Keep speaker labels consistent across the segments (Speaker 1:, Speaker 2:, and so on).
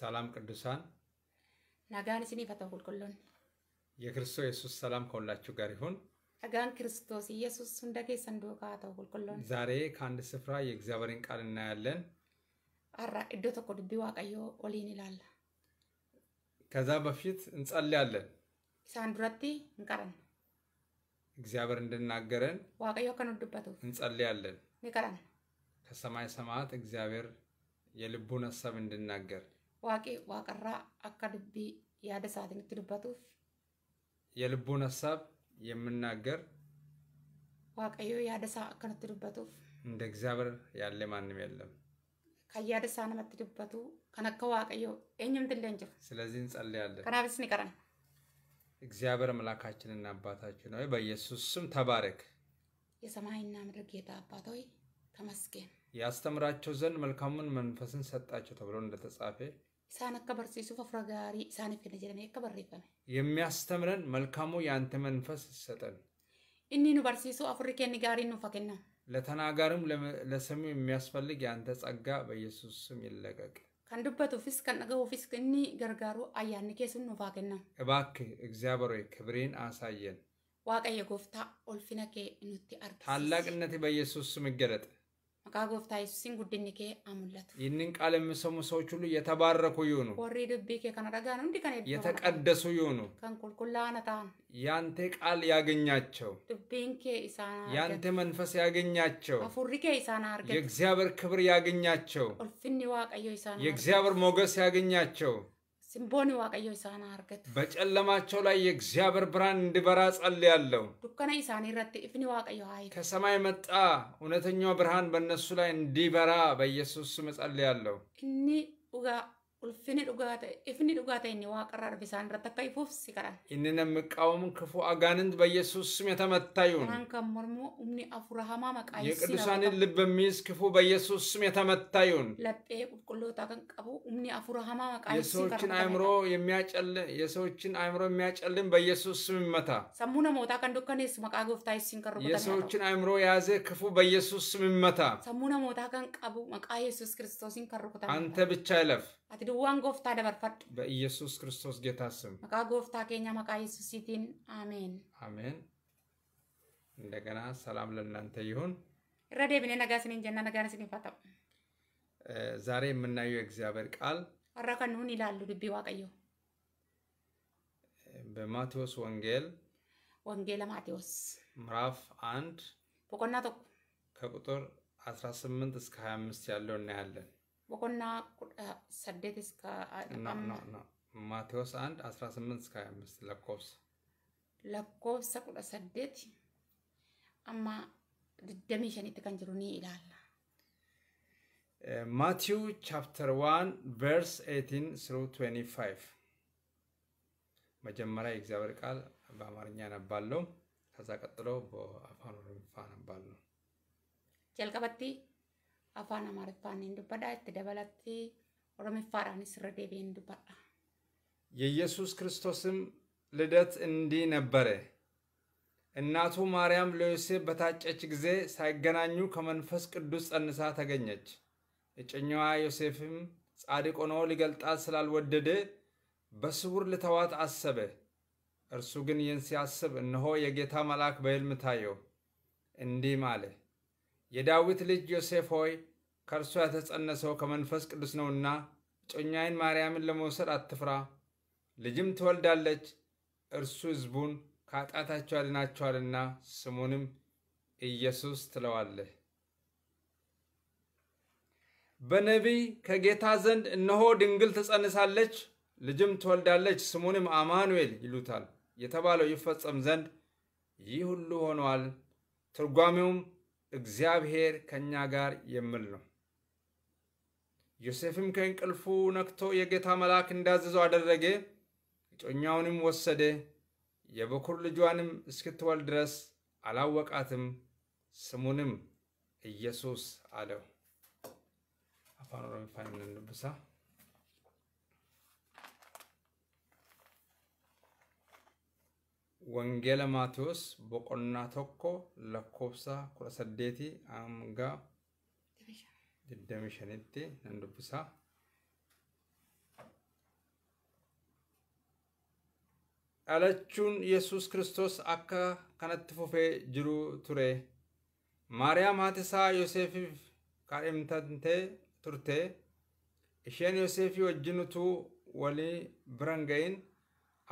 Speaker 1: ሰላም ቅዱሳን፣
Speaker 2: ናጋን ሲኒፈተ ሁልቁሎን
Speaker 1: የክርስቶስ ኢየሱስ ሰላም ከሁላችሁ ጋር ይሁን።
Speaker 2: ጸጋን ክርስቶስ ኢየሱስ ሁንደ ኬሰን ዶካ ተው
Speaker 1: ዛሬ ከአንድ ስፍራ የእግዚአብሔርን ቃል እናያለን።
Speaker 2: አራ እዶ ተኮ ድቢ ዋቀዮ ኦሊን ይላል።
Speaker 1: ከዛ በፊት እንጸልያለን።
Speaker 2: ኢሳን ዱረቲ እንቀረን
Speaker 1: እግዚአብሔር እንድናገረን
Speaker 2: ዋቀዮ ከንዱበቱ
Speaker 1: እንጸልያለን። ይቀረን ከሰማይ ሰማት እግዚአብሔር የልቡን ሀሳብ እንድናገር
Speaker 2: ዋቂ ዋቀራ አካ ድቢ ያደ ሰዓት
Speaker 1: የልቡን ሀሳብ የምናገር
Speaker 2: ዋቀዮ ያደሳ አካ ንትድበቱፍ
Speaker 1: እንደ እግዚአብሔር ያለ ማንም የለም።
Speaker 2: ከያደሳ ነመትድበቱ ከነከ ዋቀዮ እኝም ትለንጅር
Speaker 1: ስለዚህ እንጸልያለን።
Speaker 2: ከናብስን ይቀረን
Speaker 1: እግዚአብሔር አምላካችንና አባታችን ሆይ በኢየሱስ ስም ተባረክ።
Speaker 2: የሰማይና ምድር ጌታ አባት ተመስገን።
Speaker 1: ያስተምራቸው ዘንድ መልካሙን መንፈስን ሰጣቸው ተብሎ እንደተጻፈ
Speaker 2: isaan akka barsiisuuf afra gaarii isaaniif kenna jedhamee akka barreeffame.
Speaker 1: የሚያስተምረን መልካሙ የአንተ መንፈስ ሰጠን።
Speaker 2: inni nu barsiisu afurri kenni gaariin nuuf kennan።
Speaker 1: ለተናጋሪም ለሰሚው የሚያስፈልግ የአንተ ጸጋ በኢየሱስ ስም ይለቀቅ።
Speaker 2: kan dubbatuufis kan dhaga'uufis inni gargaaru ayyaanni keessum nuuf haa kennan.
Speaker 1: እባክህ እግዚአብሔር ሆይ ክብሬን አሳየን።
Speaker 2: waaqayyo gooftaa ulfina kee nutti argisiisa.
Speaker 1: ታላቅነት በኢየሱስ ስም ይገለጥ።
Speaker 2: Maqaa gooftaa Yesuusiin guddinni kee haa mul'atu.
Speaker 1: Yinnin qaala የሚሰሙ ሰዎች ሁሉ የተባረኩ ይሁኑ።
Speaker 2: ወሪ ልቢ kee kana dhagaan hundi kan eebbifamu.
Speaker 1: የተቀደሱ ይሁኑ።
Speaker 2: kan qulqullaa'ana ta'an.
Speaker 1: ያንተ ቃል ያገኛቸው።
Speaker 2: ልቢን kee isaan argatu. ያንተ
Speaker 1: መንፈስ ያገኛቸው።
Speaker 2: አፉሪ kee isaan argatu.
Speaker 1: የእግዚአብሔር ክብር ያገኛቸው።
Speaker 2: ulfinni waaqayyo isaan argatu.
Speaker 1: የእግዚአብሔር ሞገስ ያገኛቸው።
Speaker 2: ሲምቦኒ ዋቀዮ ኢሳን አርገቱ
Speaker 1: በጨለማቸው ላይ የእግዚአብሔር ብርሃን እንዲበራ ጸልያለሁ።
Speaker 2: ዱከነ ኢሳኒ ረት ኢፍኒ ዋቀዮ አይ
Speaker 1: ከሰማይ መጣ እውነተኛው ብርሃን በእነሱ ላይ እንዲበራ በኢየሱስ ስም ጸልያለሁ።
Speaker 2: እኒ ኡጋ ulfinni dhugaa ta'e ifni dhugaa inni waaqarraa dhufe isaan irratti akka ifuuf si kadhan.
Speaker 1: Inni namni qaawwamu kifu agaanint bayyesuus sime yuun. Kanaan
Speaker 2: kan mormu humni afura hamaa maqaa isaa. Yeqdusaanin
Speaker 1: libbamiis kifu bayyesuus sime yuun.
Speaker 2: Laphee qulqullootaa kan qabu humni afura hamaa maqaa isaa. የሰዎችን አእምሮ
Speaker 1: የሚያጨልን የሰዎችን አእምሮ የሚያጨልን በኢየሱስ ስም ይመታ።
Speaker 2: ሰሙ ነሞታ ከን ዶከኔስ መቃ ጎፍታ ይሲን ከሩ የሰዎችን
Speaker 1: አእምሮ የያዘ ክፉ በኢየሱስ ስም ይመታ።
Speaker 2: ሰሙ ነሞታ ከን ቀቡ መቃ ኢየሱስ ክርስቶስን ከሩ አንተ ብቻ እለፍ። Ati duwwaan gooftaa dabarfadhu.
Speaker 1: Be'iyyesuus Kiristoos Geetaa sima.
Speaker 2: Maqaa gooftaa keenya maqaa Yesuusiitiin Ameen.
Speaker 1: እንደገና ሰላም ለእናንተ ይሁን።
Speaker 2: እረ ዴብኔ ነጋ ስኒን ጀና ነጋን ስኒን ፈጠው
Speaker 1: ዛሬ የምናየው የእግዚአብሔር ቃል
Speaker 2: አረከኑን ይላሉ ልቢ ዋቀዮ
Speaker 1: በማቴዎስ ወንጌል
Speaker 2: ወንጌለ ማቴዎስ
Speaker 1: ምዕራፍ አንድ በቆና ተኩ ከቁጥር 18 እስከ 25 ያለው እናያለን።
Speaker 2: በቆና ስደት እስከ
Speaker 1: ማቴዎስ አንድ አስራ ስምንት እስከ
Speaker 2: ስደት አማ ድደሚ ሸኒት ይላል
Speaker 1: ማቴዎ ቻፕተር ዋን ቨርስ ኤቲን ስሩ ትዌኒ ፋይቭ መጀመሪያ የእግዚአብሔር ቃል በአማርኛ ነባለው ከዛ ቀጥሎ በአፋን ኦሮሚፋ ያነባለው
Speaker 2: ጀልቀበቴ afaan amaariffaan hin dubbadha itti dabalatti ኦሮሚፋራኒስ ረዴቤን ዱባዳ
Speaker 1: የኢየሱስ ክርስቶስም ልደት እንዲህ ነበረ። እናቱ ማርያም ለዮሴፍ በታጨች ጊዜ ሳይገናኙ ከመንፈስ ቅዱስ ጸንሳ ተገኘች። እጮኛዋ ዮሴፍም ጻድቅ ሆኖ ሊገልጣት ስላልወደደ በስውር ልተዋት አሰበ። እርሱ ግን ይህን ሲያስብ እነሆ የጌታ መልአክ በሕልም ታየው፣ እንዲህም አለ፦ የዳዊት ልጅ ዮሴፍ ሆይ ከእርሷ የተጸነሰው ከመንፈስ ቅዱስ ነውና እጮኛዬን ማርያምን ለመውሰድ አትፍራ፣ ልጅም ትወልዳለች። እርሱ ሕዝቡን ከኃጢአታቸው ያድናቸዋልና ስሙንም ኢየሱስ ትለዋለህ። በነቢይ ከጌታ ዘንድ እነሆ ድንግል ትጸንሳለች፣ ልጅም ትወልዳለች፣ ስሙንም አማኑኤል ይሉታል የተባለው ይፈጸም ዘንድ ይህ ሁሉ ሆነዋል። ትርጓሜውም እግዚአብሔር ከእኛ ጋር የሚል ነው። ዮሴፍም ከእንቅልፉ ነክቶ የጌታ መልአክ እንዳዘዘው አደረገ። እጮኛውንም ወሰደ። የበኩር ልጇንም እስክትወልድ ድረስ አላወቃትም። ስሙንም ኢየሱስ አለው። አፋን ኦሮሚፋን Wangeela Maatiyoos boqonnaa tokko lakkoofsa kudha saddeetii nan Dhalachuun Yesuus Kiristoos akka kanatti fufee jiru ture. Maariyaam haati isaa Yoosefiif kaadhimtantee turte. Isheen Yoosefii wajjin utuu walii biran ga'iin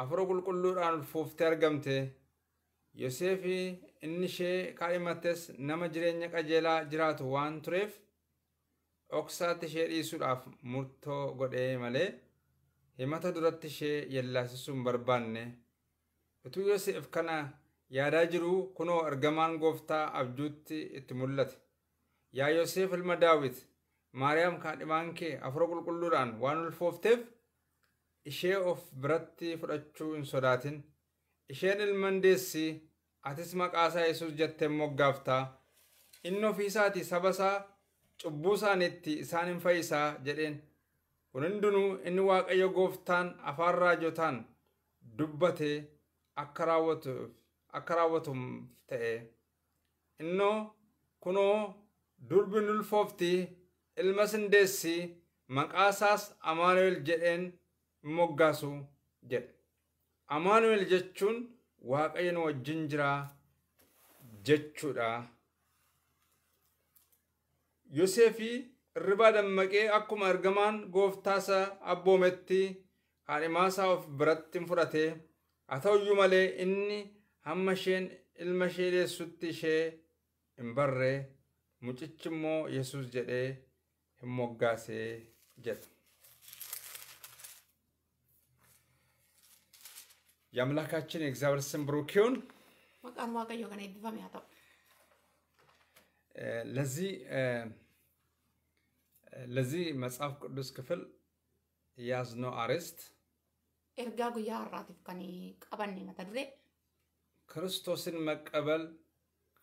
Speaker 1: afur qulqulluudhaan ulfooftee argamte Yoseef inni ishee kaadhimattes nama jireenya qajeelaa jiraatu waan tureef dhoksaatti ishee dhiisuudhaaf murtoo godhee malee himata duratti ishee yellaasisuun barbaanne utuu Yoseef kana yaadaa jiruu kunoo argamaan gooftaa abjuutti itti mullate yaa Yoseef ilma daawit maariyaam kaadhimaan kee afur qulqulluudhaan waan ulfoofteef ishee of biratti fudhachuu hin sodaatin isheen ilman deessi atis maqaasaa yesus jettee moggaafta inni saba isaa cubbuu isaaniitti isaan hin fayyisaa jedheen kun hundinuu inni waaqayyo gooftaan afaan raajotaan dubbate akka raawwatuuf ta'e inni kunoo durbi nulfoofti ilma sindeessi maqaasaas amaanu'el jedheen moggaasuu jedhe amaanu'el jechuun waaqayyo nu wajjin jiraa jechuudha. Yoseefii irribaa dammaqee akkuma ergamaan gooftaasa abboometti haadhimaasaa of biratti hin fudhatee haa ta'uyyuu malee inni hamma isheen ilma ishee deessutti ishee hin barree mucichi immoo yesus jedhee hin moggaasee jedha. የአምላካችን የእግዚአብሔር ስም ብሩክ ይሁን።
Speaker 2: መቃን ዋቀዮ ከነ ያተው
Speaker 1: ለዚህ ለዚህ መጽሐፍ ቅዱስ ክፍል የያዝነው አርዕስት
Speaker 2: ኤርጋ ጉያ አራቲፍ ከኒ ቀበኒ
Speaker 1: ክርስቶስን መቀበል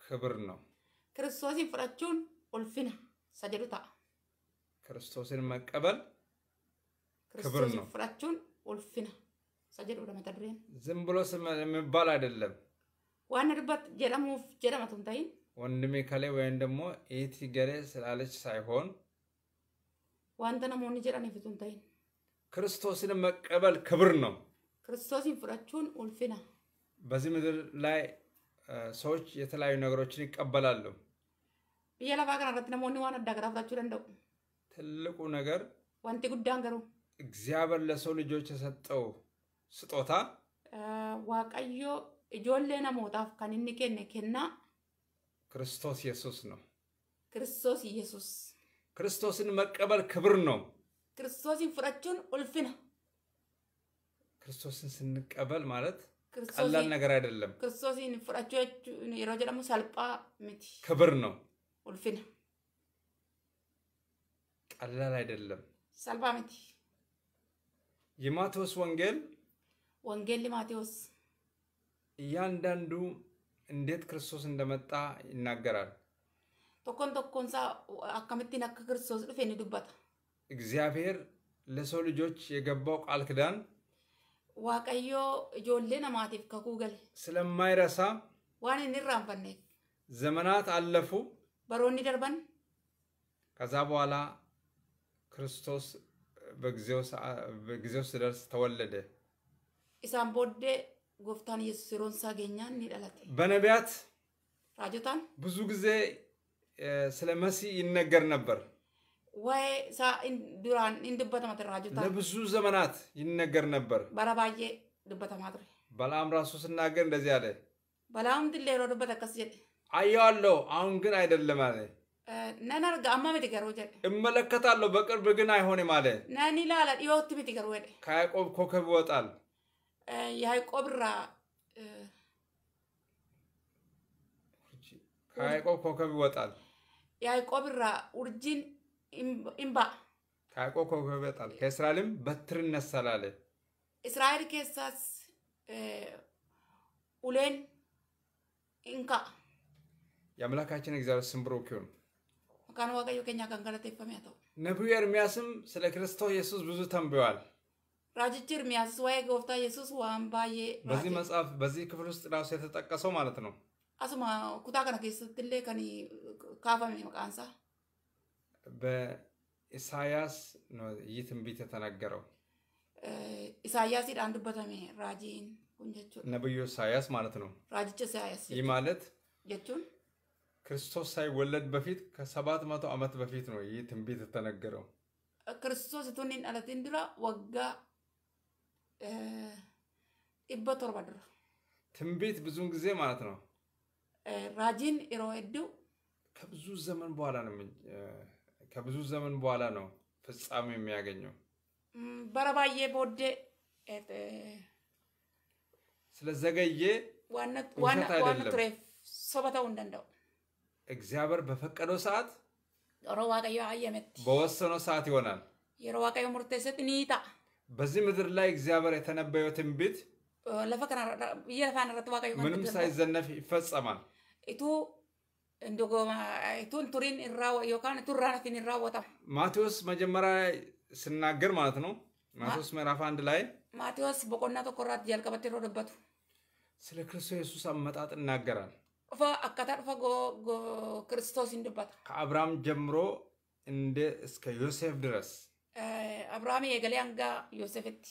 Speaker 1: ክብር ነው።
Speaker 2: ክርስቶስን ኡልፊና
Speaker 1: ክርስቶስን መቀበል
Speaker 2: ክብር ነው። ክርስቶስን ኡልፊና
Speaker 1: ዝም ብሎ የሚባል አይደለም።
Speaker 2: ዋን ርበት ጀደሙፍ ጀደመቱም ታይን
Speaker 1: ወንድሜ ከላይ ወይም ደግሞ ኤቲ ገሬ ስላለች ሳይሆን
Speaker 2: ዋንተ ነሞኒ ጀዳኒፍቱም ታይን
Speaker 1: ክርስቶስን መቀበል ክብር ነው።
Speaker 2: ክርስቶስን ፍራችሁን ኡልፊና
Speaker 1: በዚህ ምድር ላይ ሰዎች የተለያዩ ነገሮችን ይቀበላሉ።
Speaker 2: ብያ ለፋ ከናረት ነሞኒ ዋን አዳገራ ፍራችሁ ደንደው
Speaker 1: ትልቁ ነገር
Speaker 2: ወንቲ ጉዳን ገሩ
Speaker 1: እግዚአብሔር ለሰው ልጆች የሰጠው ስጦታ
Speaker 2: ዋቀዮ ijoollee ነሞታፍ kan inni kenne
Speaker 1: ክርስቶስ ኢየሱስ ነው።
Speaker 2: ክርስቶስ ኢየሱስ
Speaker 1: ክርስቶስን መቀበል ክብር ነው።
Speaker 2: ክርስቶስን ፍራችሁን ኡልፍና
Speaker 1: ክርስቶስን ስንቀበል ማለት
Speaker 2: ቀላል ነገር አይደለም። ክርስቶስን ፍራችሁን የሮ ጀደሙ ሰልጳ ምቲ ክብር ነው። ኡልፍና
Speaker 1: ቀላል አይደለም። ሰልጳ ምቲ የማቴዎስ ወንጌል
Speaker 2: ወንጌል ማቴዎስ
Speaker 1: እያንዳንዱ እንዴት ክርስቶስ እንደመጣ ይናገራል።
Speaker 2: ቶኮን ቶኮን አካምቲን አካ ክርስቶስ ዱፌ ንዱበት
Speaker 1: እግዚአብሔር ለሰው ልጆች የገባው ቃል ክዳን
Speaker 2: ዋቀዮ ጆሌ ነማቴፍ ከኩገል
Speaker 1: ስለማይረሳ
Speaker 2: ዋን እንራንፈኔ
Speaker 1: ዘመናት አለፉ
Speaker 2: በሮኒ ደርበን
Speaker 1: ከዛ በኋላ ክርስቶስ በጊዜው ስደርስ ተወለደ
Speaker 2: isaan booddee gooftaan yesus yeroon isaa geenyaan ni dhalate። በነቢያት raajotaan
Speaker 1: ብዙ ጊዜ ስለ መሲህ ይነገር ነበር።
Speaker 2: ወይ ዱራን እንድበተማ ture raajotaan ለብዙ
Speaker 1: ዘመናት ይነገር ነበር።
Speaker 2: bara baay'ee dubbatamaa ture።
Speaker 1: በለዓም ራሱ ስናገር እንደዚህ አለ።
Speaker 2: በለዓም ድሌ yeroo dubbate akkas jedhe
Speaker 1: አየዋለሁ አሁን ግን አይደለም አለ።
Speaker 2: ነን አርጋ አማ ሚቲ ገሩ ጀ
Speaker 1: እመለከታለሁ በቅርብ ግን አይሆንም አለ።
Speaker 2: ነን ይላላ ዲዮት ሚቲ ገሩ ሄደ
Speaker 1: ከያዕቆብ ኮከብ ይወጣል
Speaker 2: የያዕቆብ ራ
Speaker 1: ኮከብ ይወጣል።
Speaker 2: ውርጅን ኢምባ
Speaker 1: ከያዕቆብ ኮከብ ይወጣል። ከእስራኤልም በትር ይነሳል አለ።
Speaker 2: እስራኤል ኬሳስ ኡሌን ኢንካ
Speaker 1: የአምላካችን እግዚአብሔር ስም ብሩክ ይሁን።
Speaker 2: መካነ ዋቀዮ ከኛ
Speaker 1: ነቢዩ ኤርሚያስም ስለ ክርስቶስ ኢየሱስ ብዙ ተንብዋል።
Speaker 2: ራጅጅር ሚያስዋይ ጎፍታ ኢየሱስ ዋን በዚህ
Speaker 1: መጽሐፍ በዚህ ክፍል ውስጥ ራሱ የተጠቀሰው ማለት ነው።
Speaker 2: አስማ ኩታ ከነ ኬሰትሌ ከኒ ካፋሚ መቃንሳ
Speaker 1: በኢሳያስ ነው ይህ ትንቢት የተናገረው።
Speaker 2: ኢሳያስ ሄድ አንድ ዱበተሜ ራጂን
Speaker 1: ነብዩ ኢሳያስ ማለት ነው። ራጅች ኢሳያስ ይህ ማለት ጀቹን ክርስቶስ ሳይወለድ በፊት ከሰባት መቶ ዓመት በፊት ነው ይህ ትንቢት የተነገረው።
Speaker 2: ክርስቶስ ቱኒን አለትን ድራ ወጋ dhibba torba
Speaker 1: ትንቢት ብዙውን ጊዜ ማለት ነው
Speaker 2: ራጂን ኢሮኤድው
Speaker 1: ከብዙ ዘመን በኋላ ነው ከብዙ ዘመን በኋላ ነው ፍጻሜ የሚያገኘው።
Speaker 2: በረባዬ ቦዴ
Speaker 1: ስለዘገየ
Speaker 2: ዋና ቱሬፍ ሶበተው እንደንደው
Speaker 1: እግዚአብሔር በፈቀደው ሰዓት
Speaker 2: ሮ አየመት
Speaker 1: በወሰነው ሰዓት ይሆናል
Speaker 2: የሮ ዋቀዮ ሙርቴሰት ኒታ
Speaker 1: በዚህ ምድር ላይ እግዚአብሔር የተነበየው ትንቢት ምንም ሳይዘነፍ ይፈጸማል። ማቴዎስ መጀመሪያ ስናገር ማለት ነው ማቴዎስ ምዕራፍ አንድ ላይ
Speaker 2: ማቴዎስ በቆና ተኮራት ጃልቀበት ሮደበቱ
Speaker 1: ስለ ክርስቶስ ኢየሱስ አመጣጥ እናገራል።
Speaker 2: አካታ ክርስቶስ እንድባት
Speaker 1: ከአብርሃም ጀምሮ እንደ እስከ ዮሴፍ ድረስ
Speaker 2: አብርሃም የገሌ አንጋ ዮሴፍት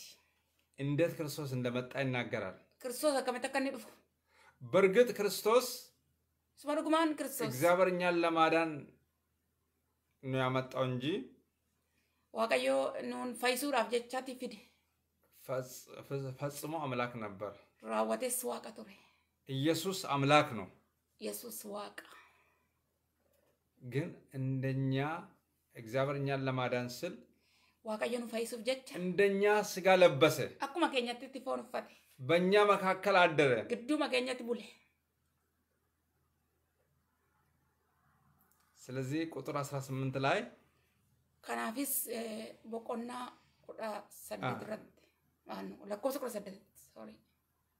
Speaker 1: እንዴት ክርስቶስ እንደመጣ ይናገራል።
Speaker 2: ክርስቶስ አከመት አካኒ
Speaker 1: በእርግጥ ክርስቶስ
Speaker 2: ስመዱጉማን ክርስቶስ
Speaker 1: እግዚአብሔር እኛን ለማዳን ነው ያመጣው እንጂ
Speaker 2: ዋቀዮ ኑን ፈይሱዳፍ ጀቻት ፊድ
Speaker 1: ፈጽሞ አምላክ ነበር።
Speaker 2: ራወቴስ ዋቀ ቱሬ
Speaker 1: ኢየሱስ አምላክ ነው።
Speaker 2: ኢየሱስ ዋቃ
Speaker 1: ግን እንደኛ እግዚአብሔር እኛን ለማዳን ስል
Speaker 2: waaqayyo nu fayyisuuf jecha
Speaker 1: እንደኛ ስጋ ለበሰ
Speaker 2: akkuma keenyatti foon uffate
Speaker 1: በእኛ መካከል አደረ
Speaker 2: ግዱማ keenyatti bule
Speaker 1: ስለዚህ ቁጥር 18 ላይ
Speaker 2: kanaafis boqonnaa kudha saddeet irratti lakkoofsa kudha saddeet ሶሪ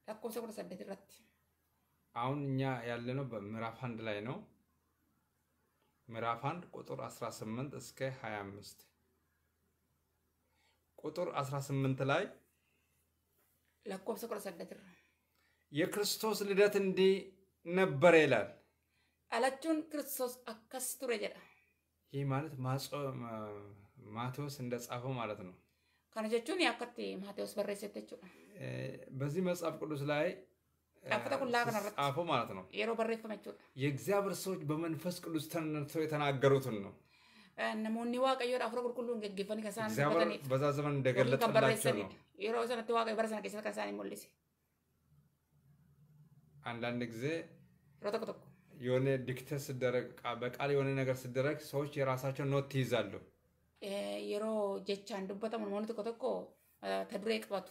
Speaker 2: lakkoofsa kudha saddeet irratti
Speaker 1: አሁን እኛ ያለነው በምዕራፍ አንድ ላይ ነው። ምዕራፍ አንድ ቁጥር 18 እስከ 25 ቁጥር 18 ላይ የክርስቶስ ልደት እንዲህ ነበረ ይላል።
Speaker 2: አላችሁን ክርስቶስ akkas ture
Speaker 1: ይህ ማለት ማቴዎስ እንደጻፈው ማለት ነው።
Speaker 2: kana ያከት ማቴዎስ barreessetti
Speaker 1: በዚህ መጽሐፍ ቅዱስ ላይ ጻፈው ማለት ነው። የእግዚአብሔር ሰዎች በመንፈስ ቅዱስ ተነርተው የተናገሩትን ነው።
Speaker 2: namoonni waaqayyoo hora qulqulluun geggeeffanii kan isaan dubbataniif.
Speaker 1: Basaa zaman dagallatti kan barreessanidha.
Speaker 2: Yeroo sanatti waaqayyo bara sana keessatti kan isaanii mul'ise.
Speaker 1: Andaanni gizee. አንዳንድ ጊዜ የሆነ ዲክተር ስደረግ በቃል የሆነ ነገር ስደረግ ሰዎች የራሳቸውን ኖት
Speaker 2: Yeroo jechaan dubbatamu namoonni tokko tokko ቶኮ duree qabatu.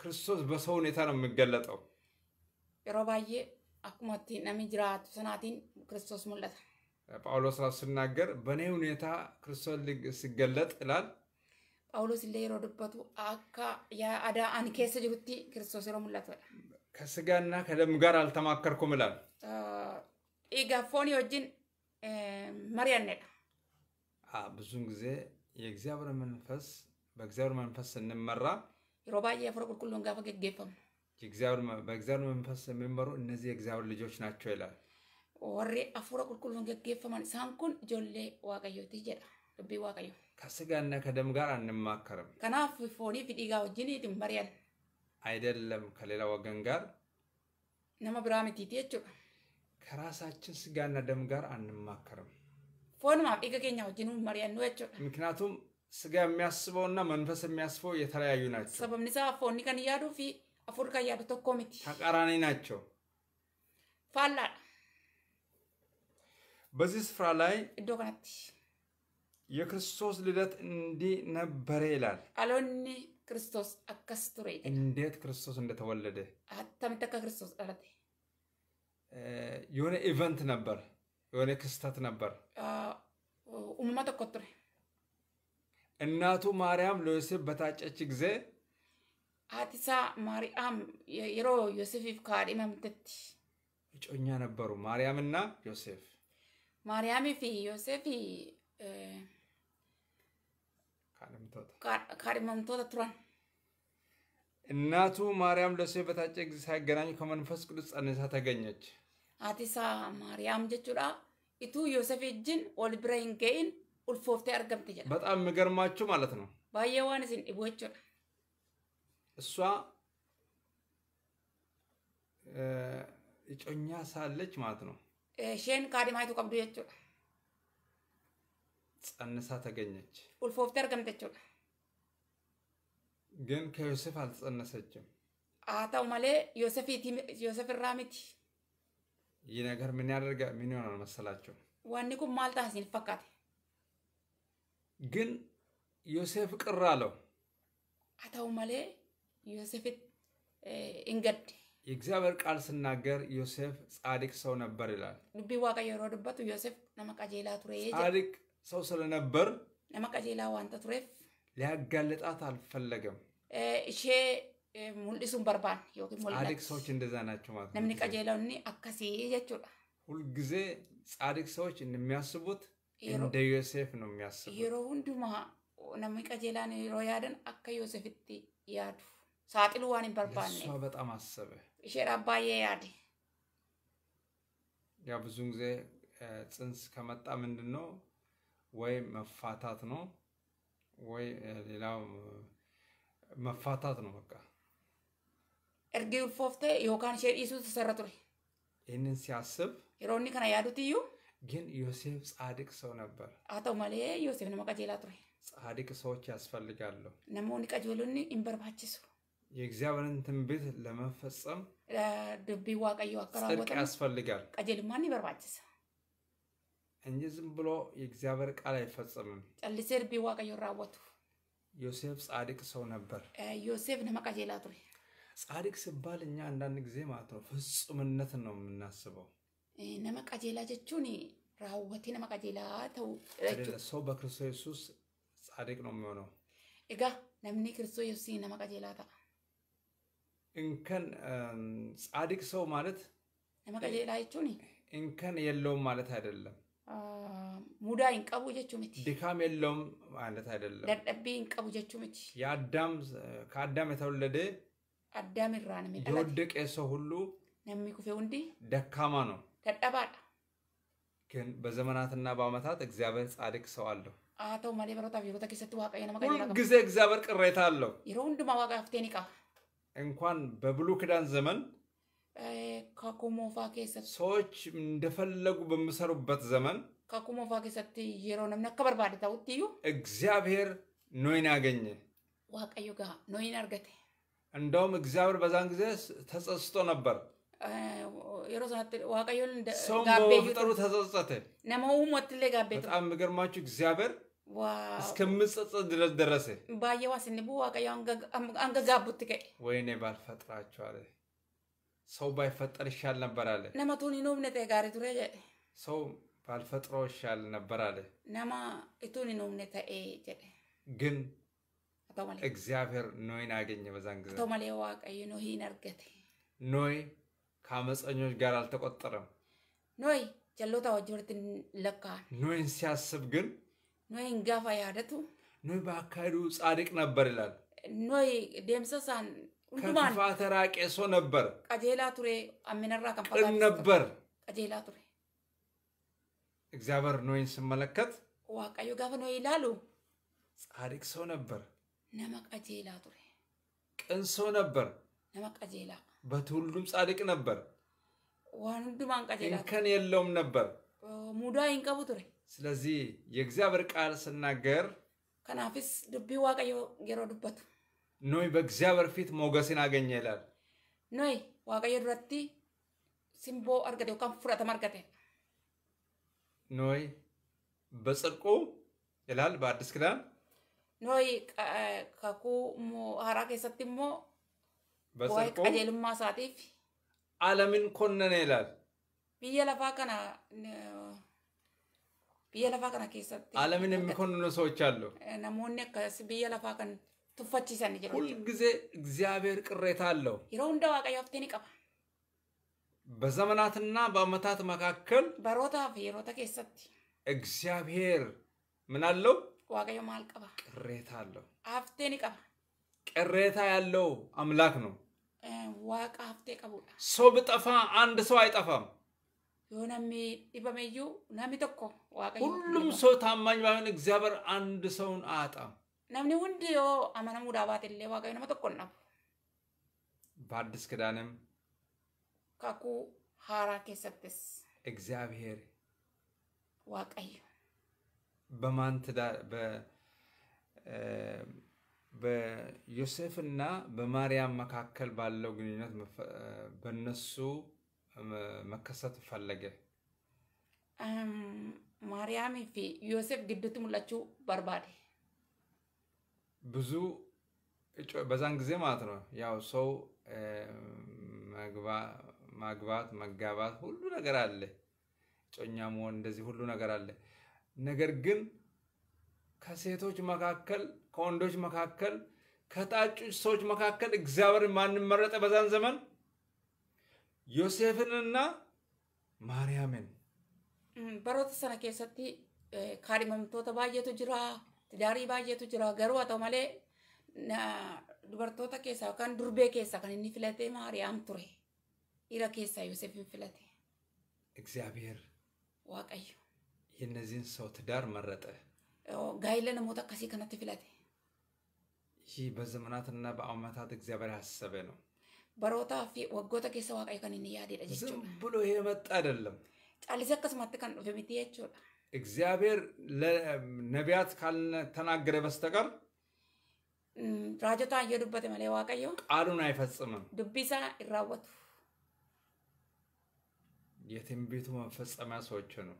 Speaker 1: ክርስቶስ በሰው ሁኔታ ነው የሚገለጠው።
Speaker 2: የሮ ባዬ አኩማቲ ነሚ ጅራቱ ሰናቲን ክርስቶስ ሙለታ
Speaker 1: ጳውሎስ ራሱ ሲናገር በእኔ ሁኔታ ክርስቶስ ሲገለጥ ይላል።
Speaker 2: ጳውሎስ ለ የሮ ድበቱ አካ የአዳ አን ኬሰ ጅሩቲ ክርስቶስ የሮ ሙለታ
Speaker 1: ከስጋና ከደም ጋር አልተማከርኩም ይላል።
Speaker 2: ኢጋፎኒ ወጅን መሪያኔዳ
Speaker 1: ብዙን ጊዜ የእግዚአብሔር መንፈስ በእግዚአብሔር መንፈስ ስንመራ
Speaker 2: yeroo baay'ee afur qulqulluun gaafa geggeeffamu.
Speaker 1: በእግዚአብሔር መንፈስ የሚመሩ እነዚህ የእግዚአብሔር ልጆች ናቸው ይላል።
Speaker 2: ወሬ አፉረ ቁልቁሉን ገገፈማን ኢሳን ኩን ጆሌ ዋቀዮቲ ጀዳ ልቢ ዋቀዮ
Speaker 1: ከስጋና ከደም ጋር አንማከርም።
Speaker 2: ከናፍ ፎኒ ፊዲጋ ወጅን ትመሪያን
Speaker 1: አይደለም ከሌላ ወገን ጋር
Speaker 2: ነማ ብራ ሚቲቲ
Speaker 1: ከራሳችን ስጋና ደም ጋር አንማከርም።
Speaker 2: ፎን ማፍ ዲጋ ኬኛ ወጅኑ መሪያን ነው ጀቹ
Speaker 1: ምክንያቱም ስጋ የሚያስበው እና መንፈስ የሚያስበው የተለያዩ ናቸው። ናቸው። በዚህ ስፍራ ላይ የክርስቶስ ልደት እንዲህ ነበረ ይላል።
Speaker 2: አሎኒ ክርስቶስ
Speaker 1: እንዴት ክርስቶስ እንደተወለደ የሆነ ኢቨንት ነበር፣ የሆነ ክስተት ነበር። እናቱ ማርያም ለዮሴፍ በታጨች ጊዜ
Speaker 2: አቲሳ ማርያም የሮ ዮሴፍ ዮሴፊፍ ካዲመምተት
Speaker 1: እጮኛ ነበሩ ማርያምና ዮሴፍ
Speaker 2: ማርያም ፊ ዮሴፍ ካዲመምቶተ ቱራን
Speaker 1: እናቱ ማርያም ለዮሴፍ በታጨ ጊዜ ሳይገናኙ ከመንፈስ ቅዱስ ጸንሳ ተገኘች።
Speaker 2: አቲሳ ማርያም ጀቹዳ ኢቱ ዮሴፍ እጅን ወልብረን ገይን ulfooftee argamte jedha
Speaker 1: በጣም የሚገርማችሁ ማለት ነው
Speaker 2: baay'ee waan isin dhibu jechuudha
Speaker 1: እሷ እጮኛ ሳለች ማለት ነው
Speaker 2: isheen kaadhimaaytu qabdu jechuudha
Speaker 1: ጸንሳ ተገኘች
Speaker 2: ulfooftee argamte jechuudha
Speaker 1: ግን ከዮሴፍ አልተጸነሰችም
Speaker 2: አታው ማለ ዮሴፍ ዮሴፍ ራሚቲ
Speaker 1: ይህ ነገር ምን ያደርጋ ምን ይሆናል መሰላቸው
Speaker 2: ዋኒ ኩን ማል ታሲን ፈካቴ
Speaker 1: ግን ዮሴፍ ቅር አለው።
Speaker 2: አታው ማሌ ዮሴፍ እንገድ
Speaker 1: የእግዚአብሔር ቃል ስናገር ዮሴፍ ጻድቅ ሰው ነበር ይላል።
Speaker 2: ዱቢ ዋቃ የሮድበት ዮሴፍ ነመቀጀላ ቱሬ ጻድቅ
Speaker 1: ሰው ስለነበር
Speaker 2: ነመቀጀላ ዋንተ ቱሬፍ
Speaker 1: ሊያጋልጣት አልፈለገም።
Speaker 2: እሼ ሙልሱን በርባን ጻድቅ ሰዎች
Speaker 1: እንደዛ ናቸው ማለት ነው። ነምኒ
Speaker 2: ቀጀላውኒ አካሲ ጀቹ
Speaker 1: ሁልጊዜ ጻድቅ ሰዎች እንደሚያስቡት እንደ ዮሴፍ ነው የሚያስቡት።
Speaker 2: የሮ ሁንዱማ ነሚ ቀጀላን ሮ ያደን አካ ዮሴፍት ያዱ ሳጥሉ ዋን በርባኔ እሷ
Speaker 1: በጣም አሰበ
Speaker 2: ሼር አባዬ ያዴ
Speaker 1: ያ ብዙን ጊዜ ጽንስ ከመጣ ምንድን ወይ መፋታት ነው ወይ ሌላው መፋታት ነው። በቃ
Speaker 2: እርግ ፎፍቴ ዮካን ሼር ኢሱ ተሰረቱ
Speaker 1: ይህንን ሲያስብ
Speaker 2: ሮኒ ከና ያዱት እዩ
Speaker 1: ግን ዮሴፍ ጻድቅ ሰው ነበር።
Speaker 2: አቶ ማሌ ዮሴፍ ነው መቀጀላ ቱሬ
Speaker 1: ጻድቅ ሰዎች ያስፈልጋሉ።
Speaker 2: ነሞኒ ቀጀሉኒ ኢንበርባችሱ
Speaker 1: የእግዚአብሔርን ትንቢት ለመፈጸም
Speaker 2: ድቢ ዋቀዮ አከራወጠ ጽድቅ ያስፈልጋል። ቀጀልማን ይበርባችሰ
Speaker 1: እንጂ ዝም ብሎ የእግዚአብሔር ቃል አይፈጸምም።
Speaker 2: ጨልሴ ድቢ ዋቀዮ ራወቱ
Speaker 1: ዮሴፍ ጻድቅ ሰው ነበር።
Speaker 2: ዮሴፍ ነው መቀጀላ ቱሬ
Speaker 1: ጻድቅ ሲባል እኛ አንዳንድ ጊዜ ማለት ነው ፍጹምነት ነው የምናስበው።
Speaker 2: eh, nama qajeelaa jechuun raawwatee nama qajeelaa ta'u
Speaker 1: Soo bakka yesus tsaadiq nama yoona'u.
Speaker 2: Egaa namni kiristoo yesuusii nama qajeelaa ta'a.
Speaker 1: እንከን ጻድቅ ሰው ማለት
Speaker 2: ነመቀሌላ ጀቹን
Speaker 1: እንከን የለውም ማለት አይደለም።
Speaker 2: ሙዳ ይንቀቡ ጀቹ ምቲ
Speaker 1: ድካም የለውም ማለት አይደለም።
Speaker 2: ደደቢ ይንቀቡ ጀቹ ምቲ
Speaker 1: የአዳም ከአዳም የተወለደ
Speaker 2: አዳም ይራን
Speaker 1: የወደቀ ሰው ሁሉ
Speaker 2: ነሚኩፌ ሁንዲ
Speaker 1: ደካማ ነው ደደባዳ ግን በዘመናትና በአመታት እግዚአብሔር ጻድቅ ሰው አለው።
Speaker 2: አቶ ማሌ በሮታ ቢሮታ ከሰት ዋቃ የነማ ነው ግዜ
Speaker 1: እግዚአብሔር ቅሬታ አለው።
Speaker 2: ይሮንድ ማዋቃ ፍቴኒቃ
Speaker 1: እንኳን በብሉ ክዳን ዘመን
Speaker 2: ካኩሞ ከሰት
Speaker 1: ሰዎች እንደፈለጉ በሚሰሩበት ዘመን
Speaker 2: ካኩሞፋ ከሰት ይሮ ነምና ከበር ባደ ታውቲዩ
Speaker 1: እግዚአብሔር ኖይን ያገኘ
Speaker 2: ዋቀዩ ጋ ኖይን አርገተ
Speaker 1: እንደውም እግዚአብሔር በዛን ጊዜ ተጸጽቶ ነበር።
Speaker 2: yeroo ተጸጸተ
Speaker 1: በጣም እግዚአብሔር እስከምጸጸት ድረስ ደረሰ።
Speaker 2: አንገጋቡት ከ
Speaker 1: ወይኔ ባልፈጥራችሁ አለ ሰው ባይፈጠር ይሻል ነበር አለ ነመቱን ሰው ይሻል ነበር አለ
Speaker 2: ነማ እቱን
Speaker 1: ግን እግዚአብሔር ኖይን አገኘ በዛን ጊዜ ኖሂን አርገቴ ኖይ ከአመፀኞች ጋር አልተቆጠረም።
Speaker 2: ኖይ ጀሎታ ወጆርትን ለካ
Speaker 1: ኖይን ሲያስብ ግን
Speaker 2: ኖይን ጋፋ ያደቱ
Speaker 1: ኖይ በአካሄዱ ጻድቅ ነበር ይላል።
Speaker 2: ኖይ ደምሰሳን ከክፋት
Speaker 1: ራቄ ሰው ነበር።
Speaker 2: ቀጀላ ቱሬ አሚነራ ቀን ነበር። ቀጀላ ቱሬ
Speaker 1: እግዚአብሔር ኖይን ስመለከት
Speaker 2: ዋቀዩ ጋፈ ኖይ ይላሉ
Speaker 1: ጻድቅ ሰው ነበር።
Speaker 2: ነመ ቀጀላ ቱሬ
Speaker 1: ቅን ሰው ነበር። ነመ ቀጀላ በትውልዱም ጻድቅ ነበር።
Speaker 2: ዋን ማንቀት እንከን
Speaker 1: የለውም ነበር።
Speaker 2: ሙዳ ይንቀቡ ቱሬ
Speaker 1: ስለዚህ የእግዚአብሔር ቃል ስናገር
Speaker 2: ከናፊስ ድቢ ዋቀዮ የሮ ዱበቱ
Speaker 1: ኖይ በእግዚአብሔር ፊት ሞገስን አገኘ ይላል።
Speaker 2: ኖይ ዋቀዮ ዱረቲ ሲምቦ አርገቴ ዮካን ፍረተም አርገቴ
Speaker 1: ኖይ በጽድቁ ይላል በአዲስ ክዳን
Speaker 2: ኖይ ከኩ ሀራ ኬሰት ሞ
Speaker 1: በሰርቆ qajeelummaa isaatiif ዓለምን ኮነነ ይላል።
Speaker 2: ብየ lafaa kana biyya lafaa kana keessatti
Speaker 1: ዓለምን የሚኮንኑ ሰዎች አሉ።
Speaker 2: namoonni akkas biyya lafaa kan tuffachiisan jedhu ሁልጊዜ
Speaker 1: እግዚአብሔር ቅሬታ አለው።
Speaker 2: yeroo hunda waaqayyo haftiin qaba።
Speaker 1: በዘመናትና በዓመታት መካከል
Speaker 2: በሮታፍ የሮተ ኬሰት
Speaker 1: እግዚአብሔር ምን አለው?
Speaker 2: ዋቀዮ ማል ቀባ
Speaker 1: ቅሬታ አለው። አፍቴን ቀባ ቅሬታ ያለው አምላክ ነው።
Speaker 2: waaqa haftee qabudha.
Speaker 1: Sobi xafaa አንድ ሰው አይጠፋም።
Speaker 2: yoo namni dhibameyyuu namni tokko waaqayyo. ሁሉም
Speaker 1: ሰው ታማኝ ባይሆን እግዚአብሔር አንድ ሰውን አያጣም።
Speaker 2: namni hundi yoo amanamuudhaa baate illee waaqayyo nama tokko hin dhabu.
Speaker 1: በአዲስ ኪዳንም
Speaker 2: kakuu haaraa keessattis
Speaker 1: እግዚአብሔር waaqayyo በማን ትዳር በ በዮሴፍና በማርያም መካከል ባለው ግንኙነት በነሱ መከሰት ፈለገ።
Speaker 2: ማርያም ፊ ዮሴፍ ግድት ሙላችሁ በርባዴ
Speaker 1: ብዙ በዛን ጊዜ ማለት ነው። ያው ሰው ማግባት፣ መጋባት ሁሉ ነገር አለ። ጮኛ መሆን እንደዚህ ሁሉ ነገር አለ። ነገር ግን ከሴቶች መካከል ከወንዶች መካከል ከጣጩ ሰዎች መካከል እግዚአብሔር ማንም መረጠ? በዛን ዘመን ዮሴፍንና ማርያምን
Speaker 2: በሮት ሰነ ኬሰቲ ካሪ መምቶተ ባየቱ ጅራ ትዳሪ ባየቱ ጅራ ገሩ አቶ መሌ ዱበርቶተ ኬሳ ከን ዱርቤ ኬሳ ከን እኒ ማርያም ቱሬ ኢረ ኬሳ ዮሴፍን ፍለቴ እግዚአብሔር ዋቀዩ
Speaker 1: የነዚህን ሰው ትዳር መረጠ።
Speaker 2: ጋይለ ነሞት አካሲ ከነት ፍላቴ
Speaker 1: ይ በዘመናት እና በአመታት እግዚአብሔር ያሰበ ነው።
Speaker 2: በሮታ ፊ ወጎተ ከሰ ዋቃይ ከን እንያዲ ደጅቹ ዝም ብሎ ይሄ
Speaker 1: መጣ አይደለም።
Speaker 2: ጫልዘከስ ማትከን ነው ፈሚቲያቹ
Speaker 1: እግዚአብሔር ለነቢያት ካልተናገረ በስተቀር
Speaker 2: ራጀቷ እየዱበት መለ ዋቀየው
Speaker 1: ቃሉን አይፈጽምም።
Speaker 2: ዱቢሳ ይራወቱ
Speaker 1: የትንቢቱ መፈጸሚያ ሰዎች ነው።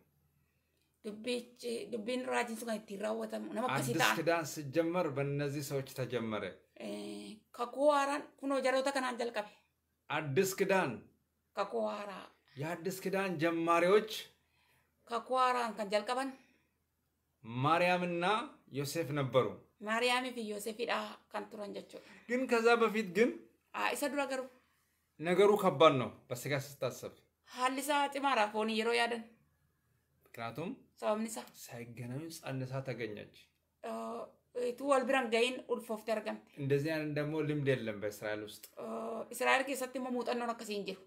Speaker 2: dubbiin irraatiin sun kan ittiin raawwatamu nama akkasii ta'a. Addis
Speaker 1: kidaan sijjamar bannazii sochi tajjammare.
Speaker 2: Kakuu haaraan kunoo jaroota kanaan jalqabe.
Speaker 1: Addis kidaan.
Speaker 2: Kakuu haaraa.
Speaker 1: የአዲስ ኪዳን ጀማሪዎች
Speaker 2: ከኳራን ከጀልቀበን
Speaker 1: ማርያምና ዮሴፍ ነበሩ።
Speaker 2: ማርያም ፊ ዮሴፍ ዳ ከንቱረን ጀቾ
Speaker 1: ግን ከዛ በፊት ግን ኢሰ ዱራ ገሩ ነገሩ ከባድ ነው በስጋ ስታሰብ
Speaker 2: ሀሊሳ ጢማራ ፎን የሮ ያደን ምክንያቱም sababni isaa
Speaker 1: ሳይገናኙ ጸንሳ ተገኘች።
Speaker 2: ቱ ወልቢራን ገይን ኡልፎፍቴ አርገምት።
Speaker 1: እንደዚህ አይነት ደግሞ ልምድ የለም በእስራኤል ውስጥ።
Speaker 2: እስራኤል ኬሰት ሞ muuxannoon akkasii hin jiru.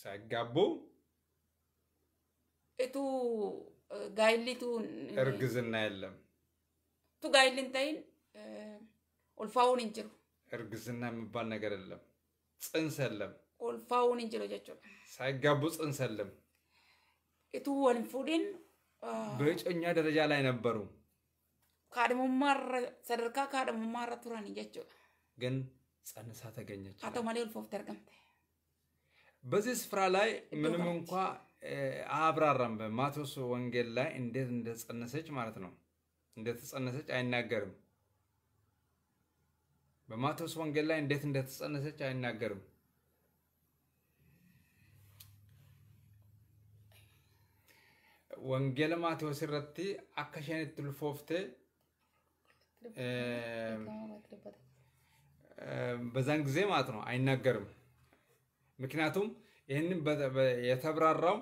Speaker 2: ሳይጋቡ እቱ ጋይሊቱ
Speaker 1: እርግዝና የለም።
Speaker 2: እቱ ጋይሊን ተይን ኡልፋውን hin jiru.
Speaker 1: እርግዝና የሚባል ነገር የለም። ጽንስ የለም።
Speaker 2: ኡልፋውን hin jiru jechuudha.
Speaker 1: ሳይጋቡ ጽንስ የለም።
Speaker 2: እቱ ወንፉዴን
Speaker 1: በጨኛ ደረጃ ላይ ነበሩ።
Speaker 2: ከአደሙማረ ሰደርካ ከአደሙማረ ቱራን ጀቹ
Speaker 1: ግን ጸንሳ ተገኘች። አቶ
Speaker 2: ማሌ ልፎፍ ተርገምተ
Speaker 1: በዚህ ስፍራ ላይ ምንም እንኳ አብራራም በማቴዎስ ወንጌል ላይ እንዴት እንደጸነሰች ማለት ነው እንደተጸነሰች አይናገርም። በማቴዎስ ወንጌል ላይ እንዴት እንደተጸነሰች አይናገርም። wangeela Maatewos irratti akka isheen itti ulfooftee በዛን ጊዜ ማለት ነው አይናገርም። ምክንያቱም ይህንን የተብራራው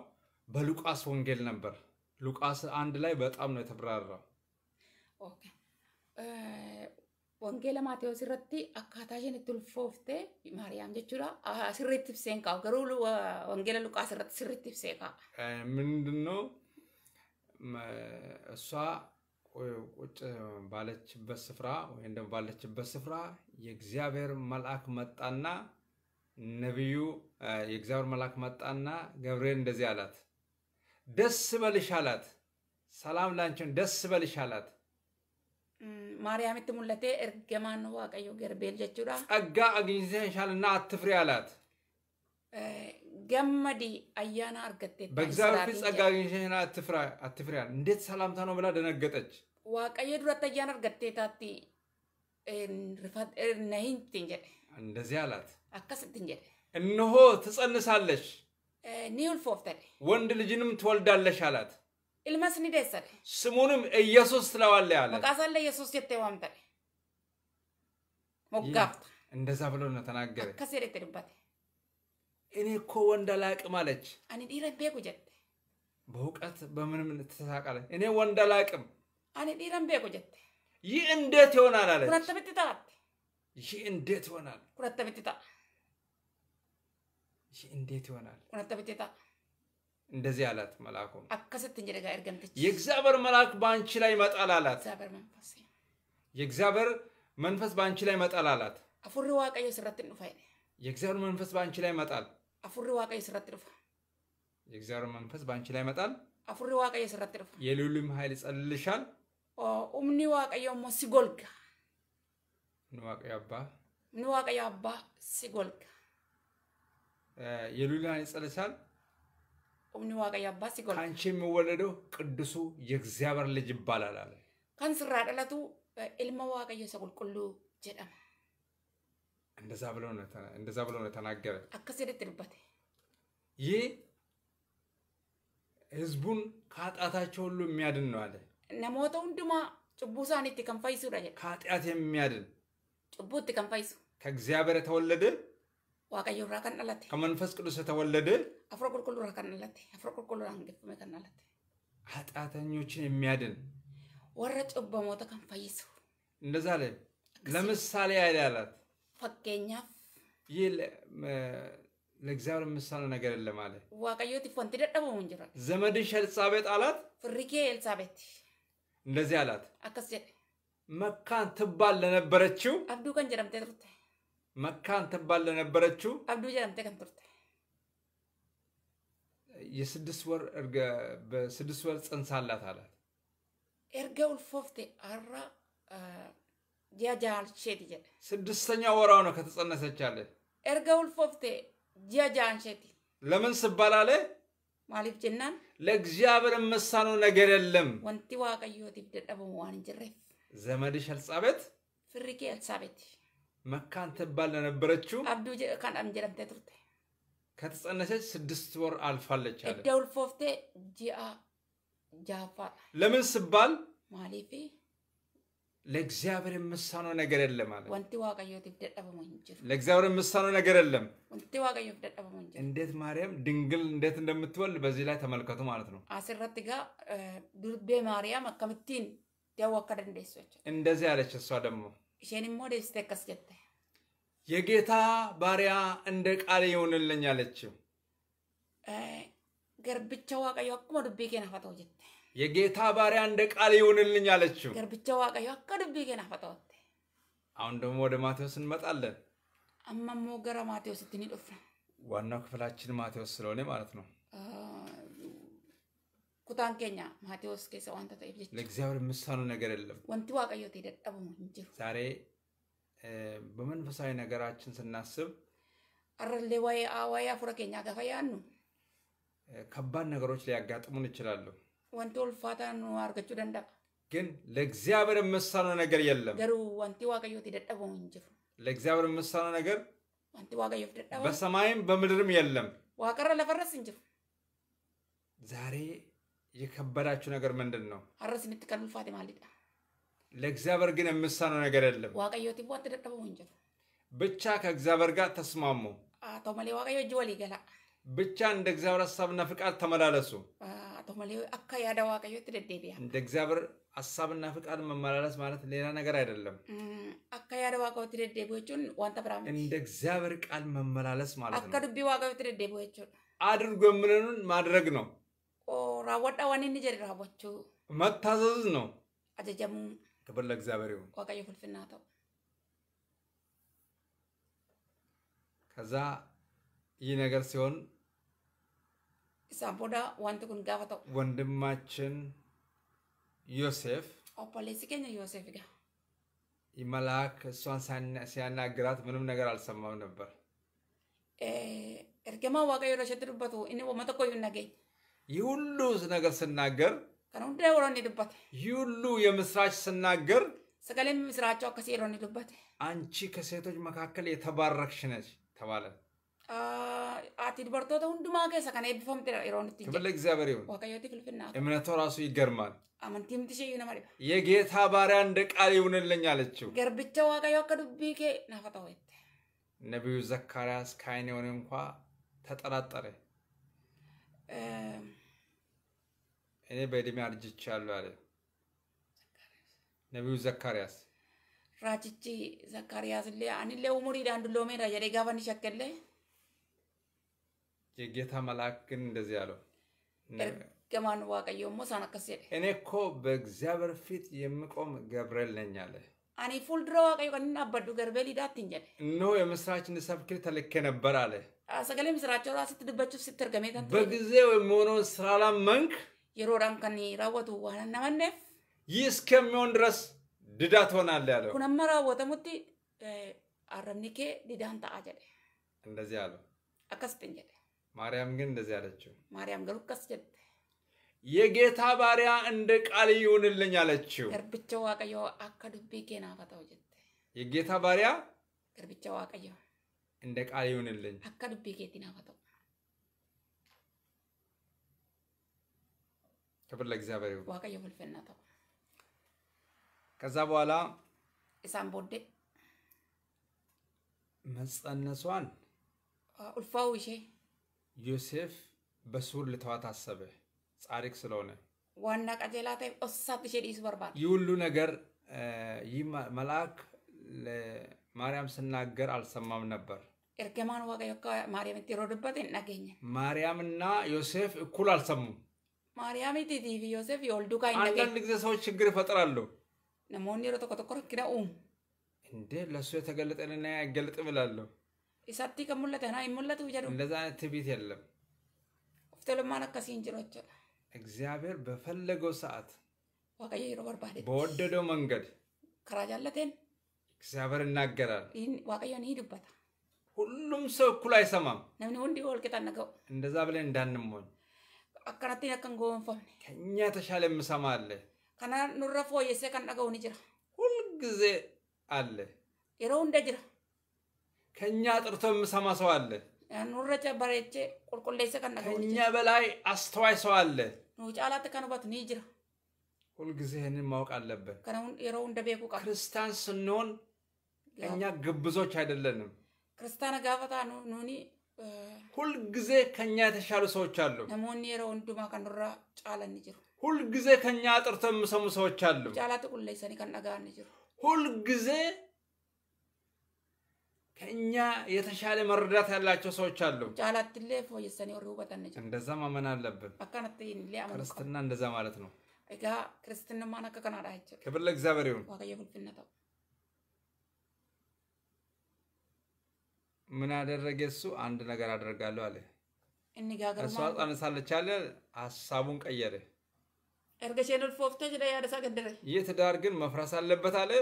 Speaker 1: በሉቃስ ወንጌል ነበር። ሉቃስ አንድ ላይ በጣም ነው የተብራራው።
Speaker 2: ወንጌላ ማቴዎስ irratti akkaataa isheen itti ulfooftee maariyaam jechuudha sirriitti ibseen kaa'u garuu wangeela luqaas irratti sirriitti ibsee
Speaker 1: kaa'a. ምንድን ነው እሷ ቁጭ ባለችበት ስፍራ ወይም ደግሞ ባለችበት ስፍራ የእግዚአብሔር መልአክ መጣና ነቢዩ የእግዚአብሔር መልአክ መጣና ገብርኤል እንደዚህ አላት፣ ደስ በልሽ አላት። ሰላም ላንቺን፣ ደስ በልሽ አላት።
Speaker 2: ማርያም ትሙለቴ እርገማን ዋቀዮ ገርቤል ጀቹዳ
Speaker 1: ጸጋ አግኝተሻልና አትፍሪ አላት።
Speaker 2: ገመዲ አያና አርገቴ በእግዚአብሔር ፊት ጸጋ
Speaker 1: አግኝተሽን አትፍሪያል። እንዴት ሰላምታ ነው ብላ ደነገጠች።
Speaker 2: ዋቀየ ዱረት አያና አርገቴ ታቲ ነሂንትን ጀደ
Speaker 1: እንደዚህ አላት።
Speaker 2: አካስትን ጀደ እነሆ ኒውል ፎፍተ
Speaker 1: ወንድ ልጅንም ትወልዳለሽ አላት።
Speaker 2: ኢልመስኒ ደሰደ ስሙንም
Speaker 1: ኢየሱስ ትለዋለ አለ።
Speaker 2: መቃሳለ ኢየሱስ ጀቴ ዋምተደ
Speaker 1: እንደዛ ብሎ ነው ተናገረ። አካሴ ደቴ እኔ እኮ ወንድ አላቅም አለች።
Speaker 2: አኒ ቤቁ ጀደ
Speaker 1: በእውቀት በምንም ተሳቃለ። እኔ ወንድ አላቅም። ቤቁ ይህ እንዴት ይሆናል አለች። ይህ እንዴት ይሆናል? ይህ እንዴት ይሆናል? እንደዚህ አላት መልአኩ።
Speaker 2: አከሰት እንጀ ደጋ
Speaker 1: የእግዚአብሔር መልአክ በአንቺ ላይ ይመጣል አላት።
Speaker 2: እግዚአብሔር መንፈስ
Speaker 1: የእግዚአብሔር መንፈስ በአንቺ ላይ ይመጣል አላት። አፉሪ የእግዚአብሔር መንፈስ በአንቺ ላይ ይመጣል
Speaker 2: አፉሪ ዋቃ ስረት ድርፋ
Speaker 1: የእግዚአብሔር መንፈስ በአንቺ ላይ ይመጣል።
Speaker 2: አፉሪ ዋቃ ስረት ድርፋ
Speaker 1: የልዑልም ኃይል ይጸልልሻል።
Speaker 2: ኡምኒ ዋቃ የሞ ሲጎልጋ ምን ያባ አባ ያባ ሲጎልጋ
Speaker 1: የልዑልን ኃይል ይጸልልሻል።
Speaker 2: ኡምኒ ዋቃ ያባ ሲጎልጋ
Speaker 1: ከአንቺ የሚወለደው ቅዱሱ የእግዚአብሔር ልጅ ይባላል አለ
Speaker 2: ከንስራ ደለቱ ኢልመ ዋቀዮ ሰ ጀደማ
Speaker 1: እንደዛ ብሎ ነው ተናገረ።
Speaker 2: አከሰደትንበት
Speaker 1: ይህ ህዝቡን ከኃጢአታቸው ሁሉ የሚያድን ነው አለ።
Speaker 2: ነሞተ ሁንድማ ጭቡሳን ሳን ት ከንፈይሱ ከኃጢአት የሚያድን ጭቡ ት ከንፋይሱ
Speaker 1: ከእግዚአብሔር የተወለደ ዋቀዮ ራ ከመንፈስ ቅዱስ የተወለደ
Speaker 2: አፍሮ ቁልቁሉ ራ አፍሮ ቁልቁሉ ራንግፍ ንገፍሜ
Speaker 1: ኃጢአተኞችን የሚያድን
Speaker 2: ወረ ሞተ ከንፋይሱ
Speaker 1: እንደዛ አለ። ለምሳሌ ያህል አላት
Speaker 2: Fakkeenyaaf.
Speaker 1: Biyyi ለእግዚአብሔር ምሳሌ ነገር የለም አለ።
Speaker 2: ዋቀዮት ወንቲ ደደበሙ እንጀራ
Speaker 1: ዘመድሽ ኤልሳቤጥ አላት።
Speaker 2: ፍሪኬ ኤልሳቤጥ እንደዚህ አላት። አከስ
Speaker 1: መካን ትባል ለነበረችው
Speaker 2: አብዱ ከን ጀደምቴ ቱርቴ
Speaker 1: መካን ትባል ለነበረችው
Speaker 2: አብዱ ጀደምቴ ከን ቱርቴ
Speaker 1: የስድስት ወር እርገ በስድስት ወር ጽንስ አላት አላት
Speaker 2: ኤርገ አራ ጃጃ
Speaker 1: ስድስተኛ ወሯ ነው ከተጸነሰች አለ
Speaker 2: ኤርገ ውልፎፍቴ ጃጃ
Speaker 1: ለምን ስባል አለ
Speaker 2: ማሊፍ ጀናን ለእግዚአብሔር
Speaker 1: መሳኑ ነገር የለም
Speaker 2: ወንቲ ዋቀዮቲፍ ደደበሙ ዋን ጅሬፍ
Speaker 1: ዘመድሽ ኤልሳቤጥ
Speaker 2: ፍርቄ ኤልሳቤጥ
Speaker 1: መካን ትባል ለነበረችው
Speaker 2: አብዱ ከንአም ጀለምቴ ቱርቴ
Speaker 1: ከተጸነሰች ስድስት ወር አልፋለች አለ እደ
Speaker 2: ውልፎፍቴ ጂአ ጃፋ
Speaker 1: ለምን ስባል ማሊፌ ለእግዚአብሔር የምሳነው ነገር የለም አለ። ለእግዚአብሔር የምሳነው ነገር የለም። እንዴት ማርያም ድንግል እንዴት እንደምትወልድ በዚህ ላይ ተመልከቱ ማለት ነው።
Speaker 2: አስረት ጋ ዱርቤ ማርያም አከምቲን
Speaker 1: እንደዚህ አለች። እሷ ደግሞ የጌታ ባሪያ እንደ ቃል ይሆንልኝ አለችው።
Speaker 2: ገርብቻ ዋቀዮ አኩመ ዱቤ ኬን ሀፈተው
Speaker 1: የጌታ ባሪያ እንደ ቃል ይሁንልኝ አለችው። ገርብቻ
Speaker 2: ዋቀዮ አካ ድቢ ገና ፈጠወቴ
Speaker 1: አሁን ደግሞ ወደ ማቴዎስ እንመጣለን።
Speaker 2: አማሞ ገረ ማቴዎስ ትኒ ዱፍነ
Speaker 1: ዋናው ክፍላችን ማቴዎስ ስለሆነ ማለት ነው።
Speaker 2: ኩታን ኬኛ ማቴዎስ ኬሰ ዋንተ ተኢፍ ጀቻ
Speaker 1: ለእግዚአብሔር የምሳኑ ነገር የለም።
Speaker 2: ወንቲ ዋቀዮ ተደጠሙ እንጂ
Speaker 1: ዛሬ በመንፈሳዊ ነገራችን ስናስብ
Speaker 2: አረሌ ዋይ አዋይ አፉረ ኬኛ ገፈ ያኑ
Speaker 1: ከባድ ነገሮች ሊያጋጥሙን ይችላሉ።
Speaker 2: ወንቲ ulfaataa nu ደንዳ
Speaker 1: ግን ለእግዚአብሔር የምሳና ነገር የለም። ገሩ
Speaker 2: ዋንቲ ዋቀዮት ደደቡ እንጅሩ
Speaker 1: ለእግዚአብሔር የምሳና ነገር
Speaker 2: ዋንቲ ዋቀዮት ደደቡ
Speaker 1: በሰማይም በምድርም የለም።
Speaker 2: ዋቀረ ለፈረስ እንጅሩ
Speaker 1: ዛሬ የከበዳችሁ ነገር ምንድን ነው?
Speaker 2: አረስ ምትቀን ልፋት ማልዳ
Speaker 1: ለእግዚአብሔር ግን የምሳነው ነገር የለም።
Speaker 2: ዋቀዮት ቦ አትደደበው እንጅሩ
Speaker 1: ብቻ ከእግዚአብሔር ጋር ተስማሙ።
Speaker 2: አቶ መሌ ዋቀዮ እጅ ወሊገላ
Speaker 1: ብቻ እንደ እግዚአብሔር ሀሳብና ፍቃድ ተመላለሱ።
Speaker 2: ተጣልቶ መሌ አካ ያዳ ዋቀዮት ደደቢያ
Speaker 1: እንደ እግዚአብሔር ሀሳብና ፍቃድ መመላለስ ማለት ሌላ ነገር አይደለም።
Speaker 2: አካ ያዳ ዋቀዮት ደደቢያ ጀቹን ዋንተ ብራ
Speaker 1: እንደ እግዚአብሔር ቃል መመላለስ ማለት ነው። አካ
Speaker 2: ዱቢ ዋቀዮት ደደቢያ ጀቹን
Speaker 1: አድርጎ የምንኑን ማድረግ ነው።
Speaker 2: ራወጣ ዋኒን ንጀር ራቦቹ
Speaker 1: መታዘዝ ነው። አጀጀሙ ክብር ለእግዚአብሔር ይሁን።
Speaker 2: ዋቀዮ ፍልፍና ተው
Speaker 1: ከዛ ይህ ነገር ሲሆን
Speaker 2: ሳቦዳ boda wanti kun gaafa ta'u.
Speaker 1: Wandimmaachin Yoosef.
Speaker 2: Obboleessi keenya
Speaker 1: እሷን ሲያናግራት ምንም ነገር አልሰማም ነበር።
Speaker 2: ኤርጌማ ዋቀዮ ለሸት ዱበቱ እኒ ወመተ ቆዩ
Speaker 1: ይህ ሁሉ ነገር ስናገር
Speaker 2: ከነሁንደ ወሮኒ ዱበት ይህ ሁሉ
Speaker 1: የምስራች ስናገር
Speaker 2: ሰገሌም ምስራቸው ከሴሮኒ ዱበት
Speaker 1: አንቺ ከሴቶች መካከል የተባረክሽ ነች ተባለ።
Speaker 2: ati dubartoota hundumaa keessa kan eebbifamtedha yeroon itti ክፍል እግዚአብሔር ይሁን። Waaqayyooti filfinnaa.
Speaker 1: እምነቷ ራሱ ይገርማል።
Speaker 2: አመንቲም ትሽዩ ነማሪ
Speaker 1: የጌታ ባሪያ እንደ ቃል ይሁንልኝ አለችው።
Speaker 2: ገርብቻ ዋቃዮ አከ ዱቢ ኬ ናፈጣ ወይት
Speaker 1: ነቢዩ ዘካርያስ ካህን የሆነ እንኳ ተጠራጠረ። እኔ በእድሜ አርጅቻለሁ አለ ነቢዩ ዘካርያስ።
Speaker 2: ራችቺ ዘካርያስ ሌ አኒ ሌ ኡሙሪ ዳንዱሎሜ ዳ ጀዴ ጋባን ይሸከለ
Speaker 1: የጌታ መልአክ ግን እንደዚህ አለው
Speaker 2: እርግማን ዋቀየው ሞ ሳነከስ ሄደ።
Speaker 1: እኔ እኮ በእግዚአብሔር ፊት የምቆም ገብርኤል ነኝ አለ።
Speaker 2: አኔ ፉል ድሮ ዋቀዮ ቀን አበዱ ገርቤል ሂዳት እንጀ
Speaker 1: እኖ የምስራች እንድሰብክር ተልኬ ነበር አለ።
Speaker 2: ሰገሌ ምስራቸው ራ ስትድበችሁ ስትርገሜ
Speaker 1: በጊዜው የሚሆነውን ስራ ላመንክ
Speaker 2: የሮዳን ከኒ ራወቱ ዋና ነመነፍ
Speaker 1: ይህ እስከሚሆን ድረስ ድዳ ትሆናለህ ያለው
Speaker 2: ኩነመራ ወተሙቲ አረብኒኬ ዲዳን ተአ እንደዚህ አለው አከስጥ እንጀደ
Speaker 1: ማርያም ግን እንደዚህ አለችው።
Speaker 2: ማርያም ገሩ ቀስጀት
Speaker 1: የጌታ ባሪያ እንደ ቃል ይሁንልኝ አለችው።
Speaker 2: ገርብቸ ዋቀየ አካ ዱቤ ኬና ጀት
Speaker 1: የጌታ ባሪያ
Speaker 2: ገርብቸ ዋቀየ
Speaker 1: እንደ ቃል ይሁንልኝ
Speaker 2: አካ ዱቤ ኬቲና ፈተው
Speaker 1: ክብር ለእግዚአብሔር ይሁን።
Speaker 2: ዋቀየ ፍልፍና ተው ከዛ በኋላ እሳን ቦዴ
Speaker 1: መጸነሷን ኡልፋው ይሄ ዮሴፍ በሱር ልተዋት አሰበ ጻድቅ ስለሆነ
Speaker 2: ዋና ቀጀላ ሸዲስ
Speaker 1: ይህ ሁሉ ነገር ይህ መልአክ ለማርያም ስናገር አልሰማም ነበር።
Speaker 2: ኤርገማን ዋቀዮ ማርያም እናገኘ
Speaker 1: ማርያምና ዮሴፍ እኩል አልሰሙም።
Speaker 2: ማርያም ቲቲቪ ዮሴፍ የወልዱ ጋ አንዳንድ
Speaker 1: ጊዜ ሰዎች ችግር ይፈጥራሉ።
Speaker 2: ነሞኒ ሮ ኡም
Speaker 1: እንዴ ለእሱ የተገለጠንና አይገለጥም ብላለሁ
Speaker 2: ኢሳቲ ከሙለተ ና ይሙለቱ ጀዱ
Speaker 1: እንደዛ አይነት ትዕቢት የለም።
Speaker 2: ኦፍተለማን አካሲ እንጅሮ
Speaker 1: እግዚአብሔር በፈለገው ሰዓት
Speaker 2: ዋቀየ ይሮ በርባደ
Speaker 1: በወደደው መንገድ
Speaker 2: ከራጃለቴን
Speaker 1: እግዚአብሔር ይናገራል።
Speaker 2: ዋቀየን ሂድበታ
Speaker 1: ሁሉም ሰው እኩል አይሰማም።
Speaker 2: ነምን ሁንዲ ወልቅጣ ነገው
Speaker 1: እንደዛ ብለን እንዳንሞኝ
Speaker 2: akkanatiin akka hin goonfamne.
Speaker 1: Keenya tashaale misama alle.
Speaker 2: Kana nurra fooyyessee kan dhaga'u ni jira. Hulgizee alle. jira.
Speaker 1: ከኛ ጥርቶ የምሰማ ሰው አለ።
Speaker 2: ኑረ ጨበሬቼ ቁልቁሌሰ ከነ ከኛ
Speaker 1: በላይ አስተዋይ ሰው አለ።
Speaker 2: ጫላት ከንበት ኒ
Speaker 1: ሁልጊዜ ይህንን ማወቅ አለብን።
Speaker 2: የረው እንደ ቤቁ ቃ ክርስቲያን ስንሆን እኛ
Speaker 1: ግብዞች አይደለንም።
Speaker 2: ክርስቲያን ጋፈታ ኑኒ ሁልጊዜ
Speaker 1: ከኛ የተሻሉ ሰዎች አሉ።
Speaker 2: ነሞኒ የረው እንዱማ ከኑራ ጫለን ጅሩ
Speaker 1: ሁልጊዜ ከኛ ጥርቶ የምሰሙ ሰዎች አሉ።
Speaker 2: ጫላት ቁሌሰኒ ከነጋን ጅሩ ሁልጊዜ ከእኛ
Speaker 1: የተሻለ መረዳት ያላቸው ሰዎች አሉ።
Speaker 2: ጫላትሌ ፎየሰኒ ወሩ በጠነጭ
Speaker 1: እንደዛ ማመን አለብን። ክርስትና እንደዛ ማለት ነው።
Speaker 2: እጋ ክርስትና ክብር
Speaker 1: ለእግዚአብሔር ይሁን። ዋቀየ ምን አደረገ? እሱ አንድ ነገር አደርጋለሁ አለ። እሷ ጸንሳለች አለ። ሀሳቡን ቀየረ። ገደረ ይህ ትዳር ግን መፍረስ አለበት አለ።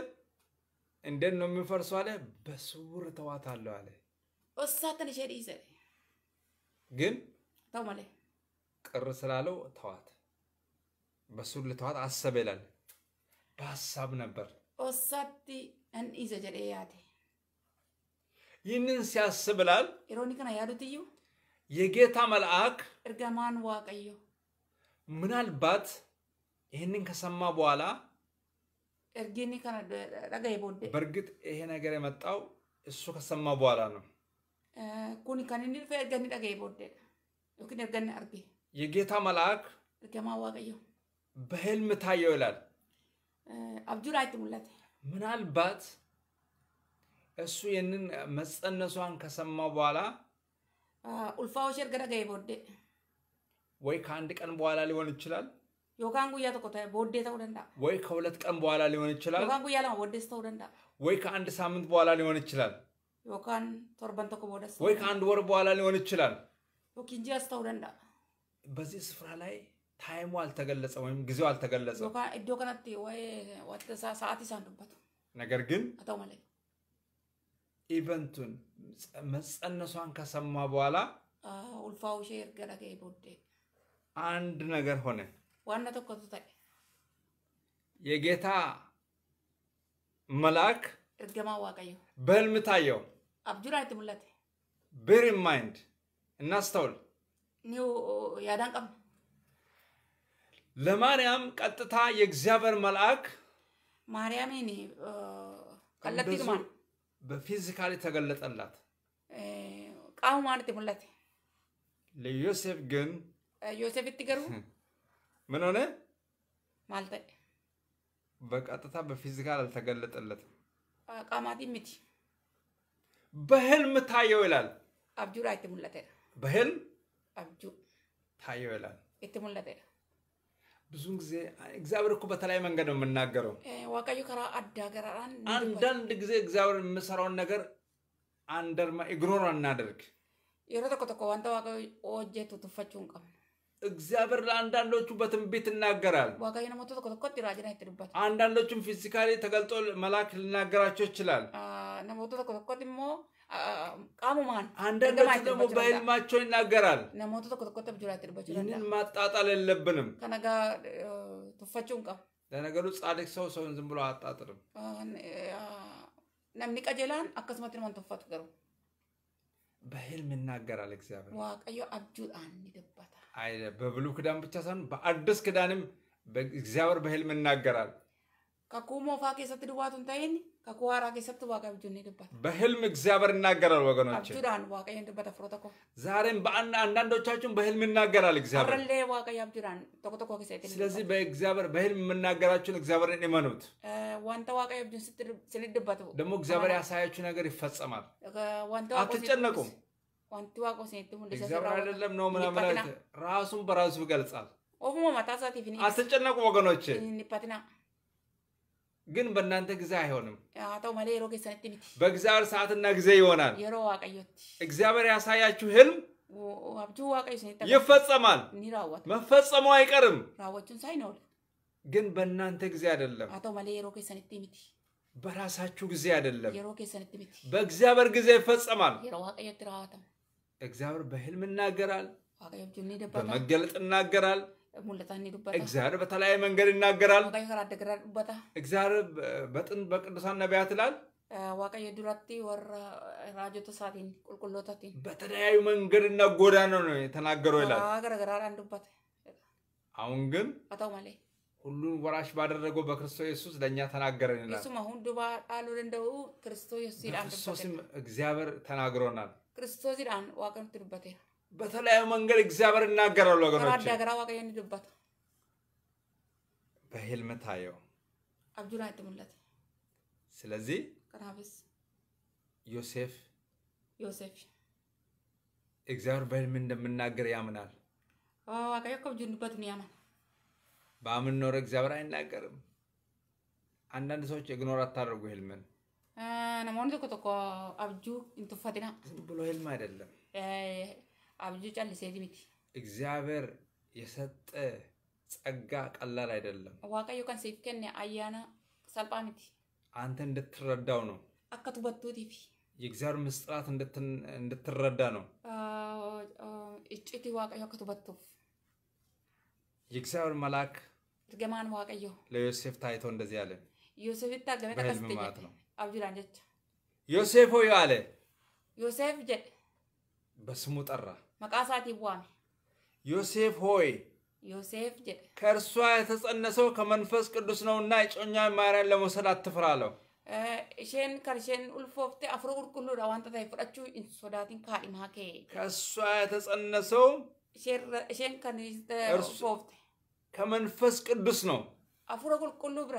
Speaker 1: እንዴት ነው የሚፈርሱ አለ። በስውር ተዋት አለው አለ።
Speaker 2: እሳትን ሸዲ ይዘለ ግን ተው ማለ
Speaker 1: ቅር ስላለው ተዋት፣ በስውር ልተዋት አሰበ ይላል። በሀሳብ ነበር
Speaker 2: እሳት እንኢዘ ጀ ያቴ
Speaker 1: ይህንን ሲያስብ ይላል።
Speaker 2: ኢሮኒ ያሉት እዩ
Speaker 1: የጌታ መልአክ
Speaker 2: እርገማን ዋቀዩ
Speaker 1: ምናልባት ይህንን ከሰማ በኋላ
Speaker 2: ኤርጌኒ ከነ ቦዴ
Speaker 1: በእርግጥ ይሄ ነገር የመጣው እሱ ከሰማ በኋላ ነው።
Speaker 2: ኩኒ ከኒኒ ፌ ኤርገኒ ቦዴ ዮኪን ኤርገኒ አርጌ
Speaker 1: የጌታ መልአክ
Speaker 2: እርገማ ዋቀዮ
Speaker 1: በህልም ታየው ይላል። አብጁር አይት ምናልባት እሱ ይህንን መጸነሷን ከሰማ በኋላ
Speaker 2: ኡልፋዎች እርገ ደጋይ ቦዴ
Speaker 1: ወይ ከአንድ ቀን በኋላ ሊሆን ይችላል።
Speaker 2: ዮካን ጉያ tokko ta'e booddee
Speaker 1: ወይ ከሁለት ቀን በኋላ ሊሆን ይችላል። ዮካን
Speaker 2: ጉያ lama booddees ta'uu
Speaker 1: ወይ ከአንድ ሳምንት በኋላ ሊሆን ይችላል።
Speaker 2: ዮካን ቶርበን tokko boodas. ወይ ከአንድ
Speaker 1: ወር በኋላ ሊሆን ይችላል።
Speaker 2: ዮኪን አስተውደንዳ በዚህ ስፍራ ላይ
Speaker 1: ታይሙ አልተገለጸ ወይም ጊዜው አልተገለጸ።
Speaker 2: ዮካን iddoo kanatti ወይ ወተሳ ሰዓት ይሳንዱበት ነገር ግን አታው ማለት
Speaker 1: ኢቨንቱን መጸነሷን ከሰማ በኋላ
Speaker 2: ኡልፋው ሼር ገረገ ቦዴ
Speaker 1: አንድ ነገር ሆነ።
Speaker 2: ዋና tokkotu ta'e
Speaker 1: የጌታ መልአክ
Speaker 2: እርገማ ዋቀዩ
Speaker 1: በህልም ታየው
Speaker 2: አብጁራ ትሙለቴ
Speaker 1: ቤር ኢን ማይንድ እናስተውል
Speaker 2: ኒው ያዳንቀም
Speaker 1: ለማርያም ቀጥታ የእግዚአብሔር መልአክ
Speaker 2: ማርያምን ቀለቲትማን
Speaker 1: በፊዚካሊ ተገለጠላት
Speaker 2: ቃሙ ማለት ሙለቴ
Speaker 1: ለዮሴፍ ግን ዮሴፍ ትገሩ ምን ሆነ? ማልጠ በቀጥታ በፊዚካል አልተገለጠለትም። ቃማቲ ምቲ በህልም ታየው ይላል።
Speaker 2: አብጁ ላይ ትሙለተ በህልም አብጁ ታየው ይላል። ትሙለተ
Speaker 1: ብዙን ጊዜ እግዚአብሔር እኮ በተለያየ መንገድ ነው የምናገረው።
Speaker 2: ዋቃዩ ከራ አዳገራራን አንዳንድ
Speaker 1: ጊዜ እግዚአብሔር የምሰራውን ነገር አንደርማ ኢግኖር አናደርግ
Speaker 2: የሮ ተኮ ተኮ ዋንተ ዋቃ ወጀቱ ትፈችውን ቀምነ
Speaker 1: እግዚአብሔር ለአንዳንዶቹ በትንቢት ይናገራል። አንዳንዶቹም ፊዚካሊ ተገልጦ መልአክ ልናገራቸው ይችላል።
Speaker 2: አንዳንዶቹ ደግሞ በህልማቸው ይናገራል። ይህንን
Speaker 1: ማጣጣል የለብንም። ለነገሩ ጻድቅ ሰው ሰውን ዝም ብሎ አጣጥርም።
Speaker 2: namni ቀጀላን akkasumatti nama tuffatu ገሩ
Speaker 1: በህልም ይናገራል እግዚአብሔር።
Speaker 2: ዋቀዮ አብጁ ዳን ይደባታል።
Speaker 1: በብሉ ክዳን ብቻ ሳይሆን በአዲስ ክዳንም እግዚአብሔር በህልም ይናገራል።
Speaker 2: ከኩሞ ፋ ከሰት ድዋቱን ታይን ከኩዋራ ከሰት ዋቃ ብጆን ይደባት
Speaker 1: በህልም እግዚአብሔር ይናገራል። ወገኖች አብዱዳን
Speaker 2: ዋቃ ይንደበት አፍሮ ተኮ
Speaker 1: ዛሬም በአንዳንዶቻችን በህልም ይናገራል እግዚአብሔር አረለ
Speaker 2: ዋቃ ያብዱዳን ተኮ ተኮ ስለዚህ
Speaker 1: በእግዚአብሔር በህልም የምናገራችሁን እግዚአብሔርን እመኑት።
Speaker 2: ዋንተ ዋቃ ያብዱን ስትል ደግሞ እግዚአብሔር
Speaker 1: ያሳያችሁ ነገር ይፈጸማል።
Speaker 2: አትጨነቁም። wanti waaqoo isinitti mul'isa አይደለም ነው ምናምን
Speaker 1: ራሱን በራሱ ይገልጻል።
Speaker 2: ኦፉማ ማታ ሳቲፍ
Speaker 1: አትጨነቁ ወገኖች እንፈትና ግን በእናንተ ጊዜ አይሆንም።
Speaker 2: ታው ማለ የሮ ኬሰነቲ ሚቲ
Speaker 1: በእግዚአብሔር ሰዓትና ጊዜ ይሆናል።
Speaker 2: የሮ ዋቀዮቲ
Speaker 1: እግዚአብሔር ያሳያችሁ ህልም
Speaker 2: አብጁ ዋቀዮ ሰነቲ ይፈጸማል። ኒራወት
Speaker 1: መፈጸሙ አይቀርም።
Speaker 2: ራወቹን ሳይኖር
Speaker 1: ግን በእናንተ ጊዜ አይደለም።
Speaker 2: አቶ ማለ የሮ ኬሰነቲ ሚቲ
Speaker 1: በራሳችሁ ጊዜ አይደለም። የሮ
Speaker 2: ኬሰነቲ ሚቲ በእግዚአብሔር ጊዜ ይፈጸማል። የሮ ዋቀዮቲ ራዋተም
Speaker 1: እግዚአብሔር በህልም ይናገራል፣ በመገለጥ ይናገራል። እግዚአብሔር በተለያየ መንገድ ይናገራል። እግዚአብሔር በጥንት በቅዱሳን ነቢያት ይላል
Speaker 2: ዋቀየ ዱራቲ ወራ ራጆቶ ሳቲን ቁልቁሎታቲን በተለያዩ
Speaker 1: ጎዳና ነው የተናገረው ይላል። አንዱበት አሁን ግን አታው ሁሉን ወራሽ ባደረገው በክርስቶስ ኢየሱስ ለእኛ ተናገረን ይላል። እሱም
Speaker 2: አሁን ዱባ እንደው ክርስቶስ ኢየሱስ ይላል።
Speaker 1: እግዚአብሔር ተናግሮናል።
Speaker 2: ክርስቶሲidhaan waaqayyotti dubbateera።
Speaker 1: በተለያዩ መንገድ እግዚአብሔር እናገራሉ ወገኖች። ዳገራ
Speaker 2: waaqayዮን dubbata.
Speaker 1: በህልም ታየው።
Speaker 2: አብዱላ ይትሙለት። ስለዚህ ቀናብስ ዮሴፍ ዮሴፍ
Speaker 1: እግዚአብሔር በህልም እንደምናገር ያምናል።
Speaker 2: waaqayyo akka abjuun dubbatuun
Speaker 1: በአምን ኖረ እግዚአብሔር አይናገርም። አንዳንድ ሰዎች ኢግኖር አታደርጉ ህልምን
Speaker 2: namoonni tokko tokko abjuu hin tuffatina.
Speaker 1: ብሎ ህልም አይደለም።
Speaker 2: abjuu calliseeti miti.
Speaker 1: እግዚአብሔር የሰጠ ጸጋ ቀላል አይደለም።
Speaker 2: waaqayyo kan siif kenne ayyaana salphaa miti.
Speaker 1: አንተ እንድትረዳው ነው።
Speaker 2: akka tubattuutiif.
Speaker 1: የእግዚአብሔር ምስጥራት እንድትረዳ ነው።
Speaker 2: እጭቲ waaqayyo akka tubattuuf.
Speaker 1: የእግዚአብሔር መልአክ
Speaker 2: እርግማን waaqayዮ
Speaker 1: ለዮሴፍ ታይቶ እንደዚህ አለ።
Speaker 2: ዮሴፍ ይታገመ ተከስተኛ አብዲላን ጀች
Speaker 1: ዮሴፍ ሆይ አለ ዮሴፍ ጀ በስሙ ጠራ
Speaker 2: መቃሳት ይዋሚ
Speaker 1: ዮሴፍ ሆይ
Speaker 2: ዮሴፍ ጀ
Speaker 1: ከእርሷ የተጸነሰው ከመንፈስ ቅዱስ ነውና እጮኛ ማርያም ለመውሰድ አትፍራለሁ
Speaker 2: እሽን ከርሽን ኡልፎፍቴ አፍሮ ቁልቁሉ ዳዋንታ ታይፍራቹ ኢንሶዳቲን ካሊማ ከ
Speaker 1: ከእሷ የተጸነሰው
Speaker 2: እሽን ከንስተ ኡልፎፍቴ
Speaker 1: ከመንፈስ ቅዱስ ነው
Speaker 2: አፍሮ ቁልቁሉ ብራ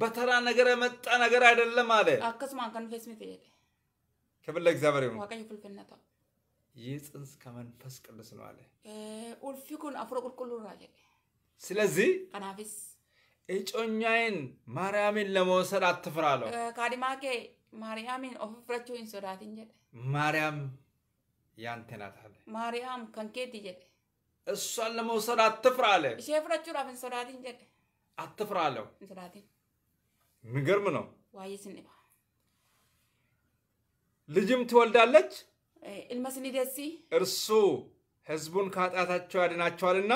Speaker 1: በተራ ነገር የመጣ ነገር አይደለም አለ።
Speaker 2: አከስማ ከንፈስ ሚት ጀደ
Speaker 1: ክብር ለእግዚአብሔር ይሁን። ዋቀኝ ፍልፍልነቷ ይህ ጽንስ ከመንፈስ ቅዱስ ነው አለ።
Speaker 2: ኡልፊ ኩን አፍሮ ቁልቁሉ ራጀ ስለዚህ ቀናፊስ
Speaker 1: እጮኛዬን ማርያምን ለመውሰድ አትፍራ
Speaker 2: ካዲማኬ ማርያምን ኦፍፍረቹ ኢንሶዳቲን ጀደ
Speaker 1: ማርያም ያንተ ናት አለ።
Speaker 2: ማርያም ከንኬት ጀደ
Speaker 1: እሷን ለመውሰድ አትፍራ አለ።
Speaker 2: ሼ ፍረቹ ራፍ ኢንሶዳቲን ጀደ
Speaker 1: አትፍራ አለው። ምግርም ነው። ልጅም ትወልዳለች። ኢልመስኒ እርሱ ህዝቡን ከኃጢአታቸው ያድናቸዋልና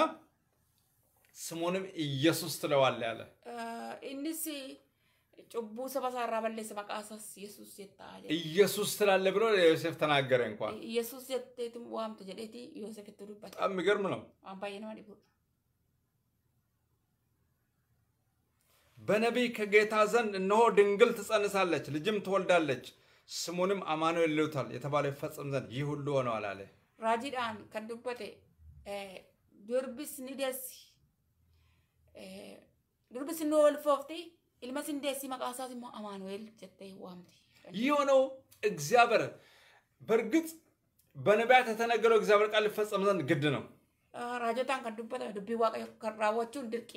Speaker 1: ስሙንም ኢየሱስ ትለዋለ ያለ
Speaker 2: እንስ ጭቡ ሰበሳራ በለ መቃሰስ ኢየሱስ የታ
Speaker 1: ኢየሱስ ትላለ ብሎ ዮሴፍ ተናገረ። እንኳን
Speaker 2: ኢየሱስ የቴትም ዋምቱ ጀዴቲ ዮሴፍ ትዱበት በጣም የሚገርም ነው። አባዬ ነው
Speaker 1: በነቢይ ከጌታ ዘንድ እነሆ ድንግል ትጸንሳለች፣ ልጅም ትወልዳለች፣ ስሙንም አማኑኤል ይሉታል የተባለ ይፈጸም ዘንድ ይህ ሁሉ ሆነዋል አለ።
Speaker 2: ራጂዳን ከንዱበቴ ዱርቢስ ኒደስ ዱርቢስ ንወልፎፍቲ ኢልመስ ንደሲ መቃሳት ሞ አማኑኤል ጀተ ዋምቲ ይህ
Speaker 1: ሆነው እግዚአብሔር በእርግጥ በነቢያት የተነገረው እግዚአብሔር ቃል ሊፈጸም ዘንድ ግድ ነው።
Speaker 2: ራጀታን ከዱበት ዱቢ ዋቀ ከራዎቹን ድርቂ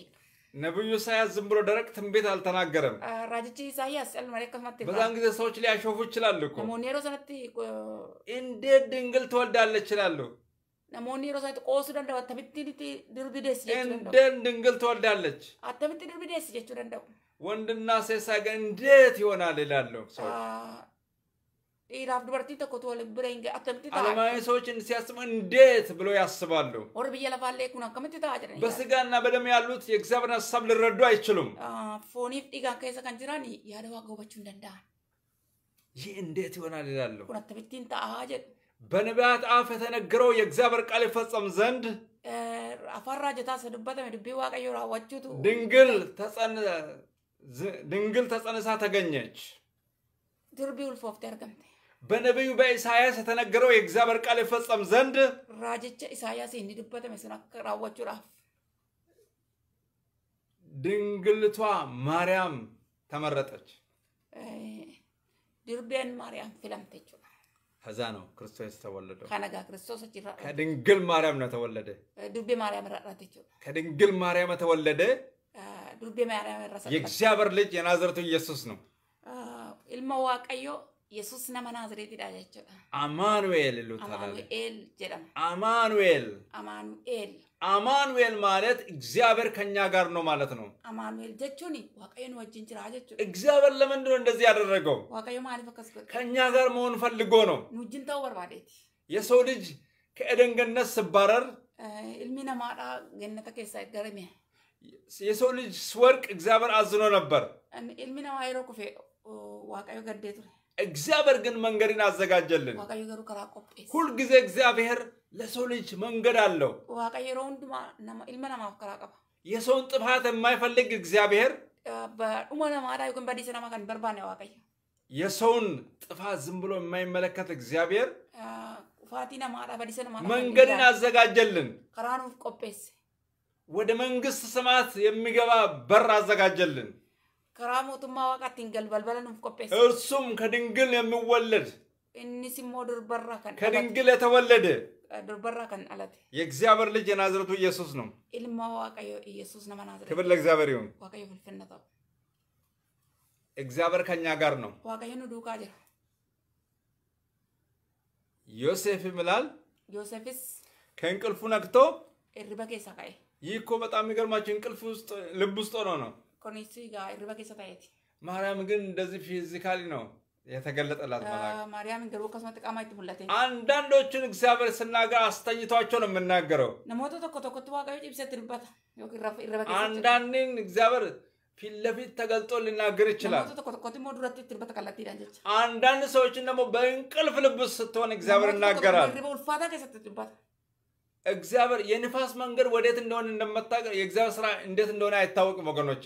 Speaker 1: ነብዩ ኢሳያስ ዝም ብሎ ደረቅ ትንቢት አልተናገረም።
Speaker 2: ራጅቺ ኢሳያስ ልመሌከመት በዛን
Speaker 1: ጊዜ ሰዎች ሊያሾፉ ይችላሉ።
Speaker 2: ሞኔሮ ሰነት እንዴት
Speaker 1: ድንግል ትወልዳለች ይችላሉ።
Speaker 2: ሞኔሮ ሰነት ቆሱ ደንደ ተምትንቲ ድርብደስ እንዴት
Speaker 1: ድንግል ትወልዳለች
Speaker 2: አተምት ድርብደስ ጀች ደንደ
Speaker 1: ወንድና ሴት ሳይገኝ እንዴት ይሆናል ይላሉ ሰዎች
Speaker 2: dhiiraaf ድበርቲ tokko tole bireenya akkamitti ta'a? Alamaayi
Speaker 1: ሰዎችን ሲያስቡ እንዴት ብሎ ያስባሉ።
Speaker 2: ወር ብዬ ለፋለ ኩን አከምት ታአ ጅረን
Speaker 1: በስጋና በደም ያሉት የእግዚአብሔርን ሀሳብ ሊረዱ አይችሉም።
Speaker 2: ፎኒፍ ዲጋ ከይሰ ከን ጅራን ያለ ዋጋ ውበቹን ደንዳን
Speaker 1: ይህ እንዴት ይሆናል ይላሉ። ኩን
Speaker 2: አተብቲን ታአ ጀድ
Speaker 1: በነቢያት አፍ የተነገረው የእግዚአብሔር ቃል ይፈጸም ዘንድ
Speaker 2: አፋራ ጀታ ሰዱበተም ድቤ ዋቀዮ ራዋችቱ ድንግል
Speaker 1: ድንግል ተጸንሳ ተገኘች።
Speaker 2: ድርቢ ውልፎፍቴ አርገምቴ
Speaker 1: በነቢዩ በኢሳያስ የተነገረው የእግዚአብሔር ቃል ይፈጸም ዘንድ
Speaker 2: ራጅቻ ኢሳያስ እንዲድበት መስናከራወቹ ራፍ
Speaker 1: ድንግልቷ ማርያም ተመረጠች።
Speaker 2: ድርቤን ማርያም ፊለምተች
Speaker 1: ከዛ ነው ክርስቶስ የተወለደው። ከነጋ ክርስቶስ ከድንግል ማርያም ነው የተወለደ።
Speaker 2: ድርቤ ማርያም ራራተች።
Speaker 1: ከድንግል ማርያም የተወለደ
Speaker 2: ድርቤ ማርያም ራሳ የእግዚአብሔር
Speaker 1: ልጅ የናዝረቱ ኢየሱስ ነው።
Speaker 2: ኢልማ Yesuus nama Naazreetidha jechuudha.
Speaker 1: Amaanu'eel Amaanu'eel jedhama. Amaanu'eel.
Speaker 2: Amaanu'eel.
Speaker 1: አማኑኤል ማለት እግዚአብሔር ከኛ ጋር ነው ማለት ነው።
Speaker 2: አማኑኤል ጀቹን ዋቀዩን ወጅን ጅራ ጀቹ
Speaker 1: እግዚአብሔር ለምንድን ነው እንደዚህ ያደረገው?
Speaker 2: ዋቀዩ ማለት ከስበት ከኛ
Speaker 1: ጋር መሆን ፈልጎ ነው።
Speaker 2: ኑጅን ተው በርባዴት
Speaker 1: የሰው ልጅ ከኤደን ገነት ስባረር
Speaker 2: ኢልሚ ነማዳ ገነተ ኬሳ ገረሜ
Speaker 1: የሰው ልጅ ስወርቅ እግዚአብሔር አዝኖ ነበር።
Speaker 2: ኢልሚ ነማ የሮ ኩፌ ዋቀዩ ገዴቱ
Speaker 1: እግዚአብሔር ግን መንገድን አዘጋጀልን። ሁልጊዜ እግዚአብሔር ለሰው ልጅ መንገድ አለው። የሰውን ጥፋት የማይፈልግ እግዚአብሔር የሰውን ጥፋት ዝም ብሎ የማይመለከት እግዚአብሔር መንገድን አዘጋጀልን። ወደ መንግስት ሰማያት የሚገባ በር አዘጋጀልን።
Speaker 2: karaa mootummaa waaqaattiin galbalbala nuuf እርሱም
Speaker 1: ከድንግል የሚወለድ
Speaker 2: innis immoo durbarraa ከድንግል የተወለደ ዱርበራ ከን አለት
Speaker 1: የእግዚአብሔር ልጅ የናዝረቱ ኢየሱስ ነው።
Speaker 2: ኢልማ ዋቀዮ ኢየሱስ ነመ ናዝረት ክብር ለእግዚአብሔር ይሁን። ዋቀዮ ፍልፍነታ
Speaker 1: እግዚአብሔር ከኛ ጋር ነው። ዋቀዮ ኑ ዱካ ዮሴፍ ይምላል። ዮሴፍስ ከእንቅልፉ ነክቶ እርበ ኬሳ ይህ እኮ በጣም የሚገርማቸው እንቅልፍ ውስጥ ልብ ውስጥ ሆኖ ነው
Speaker 2: ኮኔክቲ ጋር ርበ ከሰ ታየት
Speaker 1: ማርያም ግን እንደዚህ ፊዚካሊ ነው የተገለጠላት ማርያም
Speaker 2: ማርያምን ገርቦ ከስመት ቃማ ይትሙለቴ
Speaker 1: አንዳንዶቹን እግዚአብሔር ስናገር አስተኝቷቸው ነው የምናገረው።
Speaker 2: ነሞቶ ቶኮ ቶኮቱ ዋቃዩ ጭብሰት ርበት
Speaker 1: አንዳንዴን እግዚአብሔር ፊት ለፊት ተገልጦ ሊናገር ይችላል። አንዳንድ ሰዎችን ደግሞ በእንቅልፍ ልብስ ስትሆን እግዚአብሔር ይናገራል። እግዚአብሔር የንፋስ መንገድ ወዴት እንደሆነ እንደመታገር የእግዚአብሔር ስራ እንዴት እንደሆነ አይታወቅም ወገኖቼ።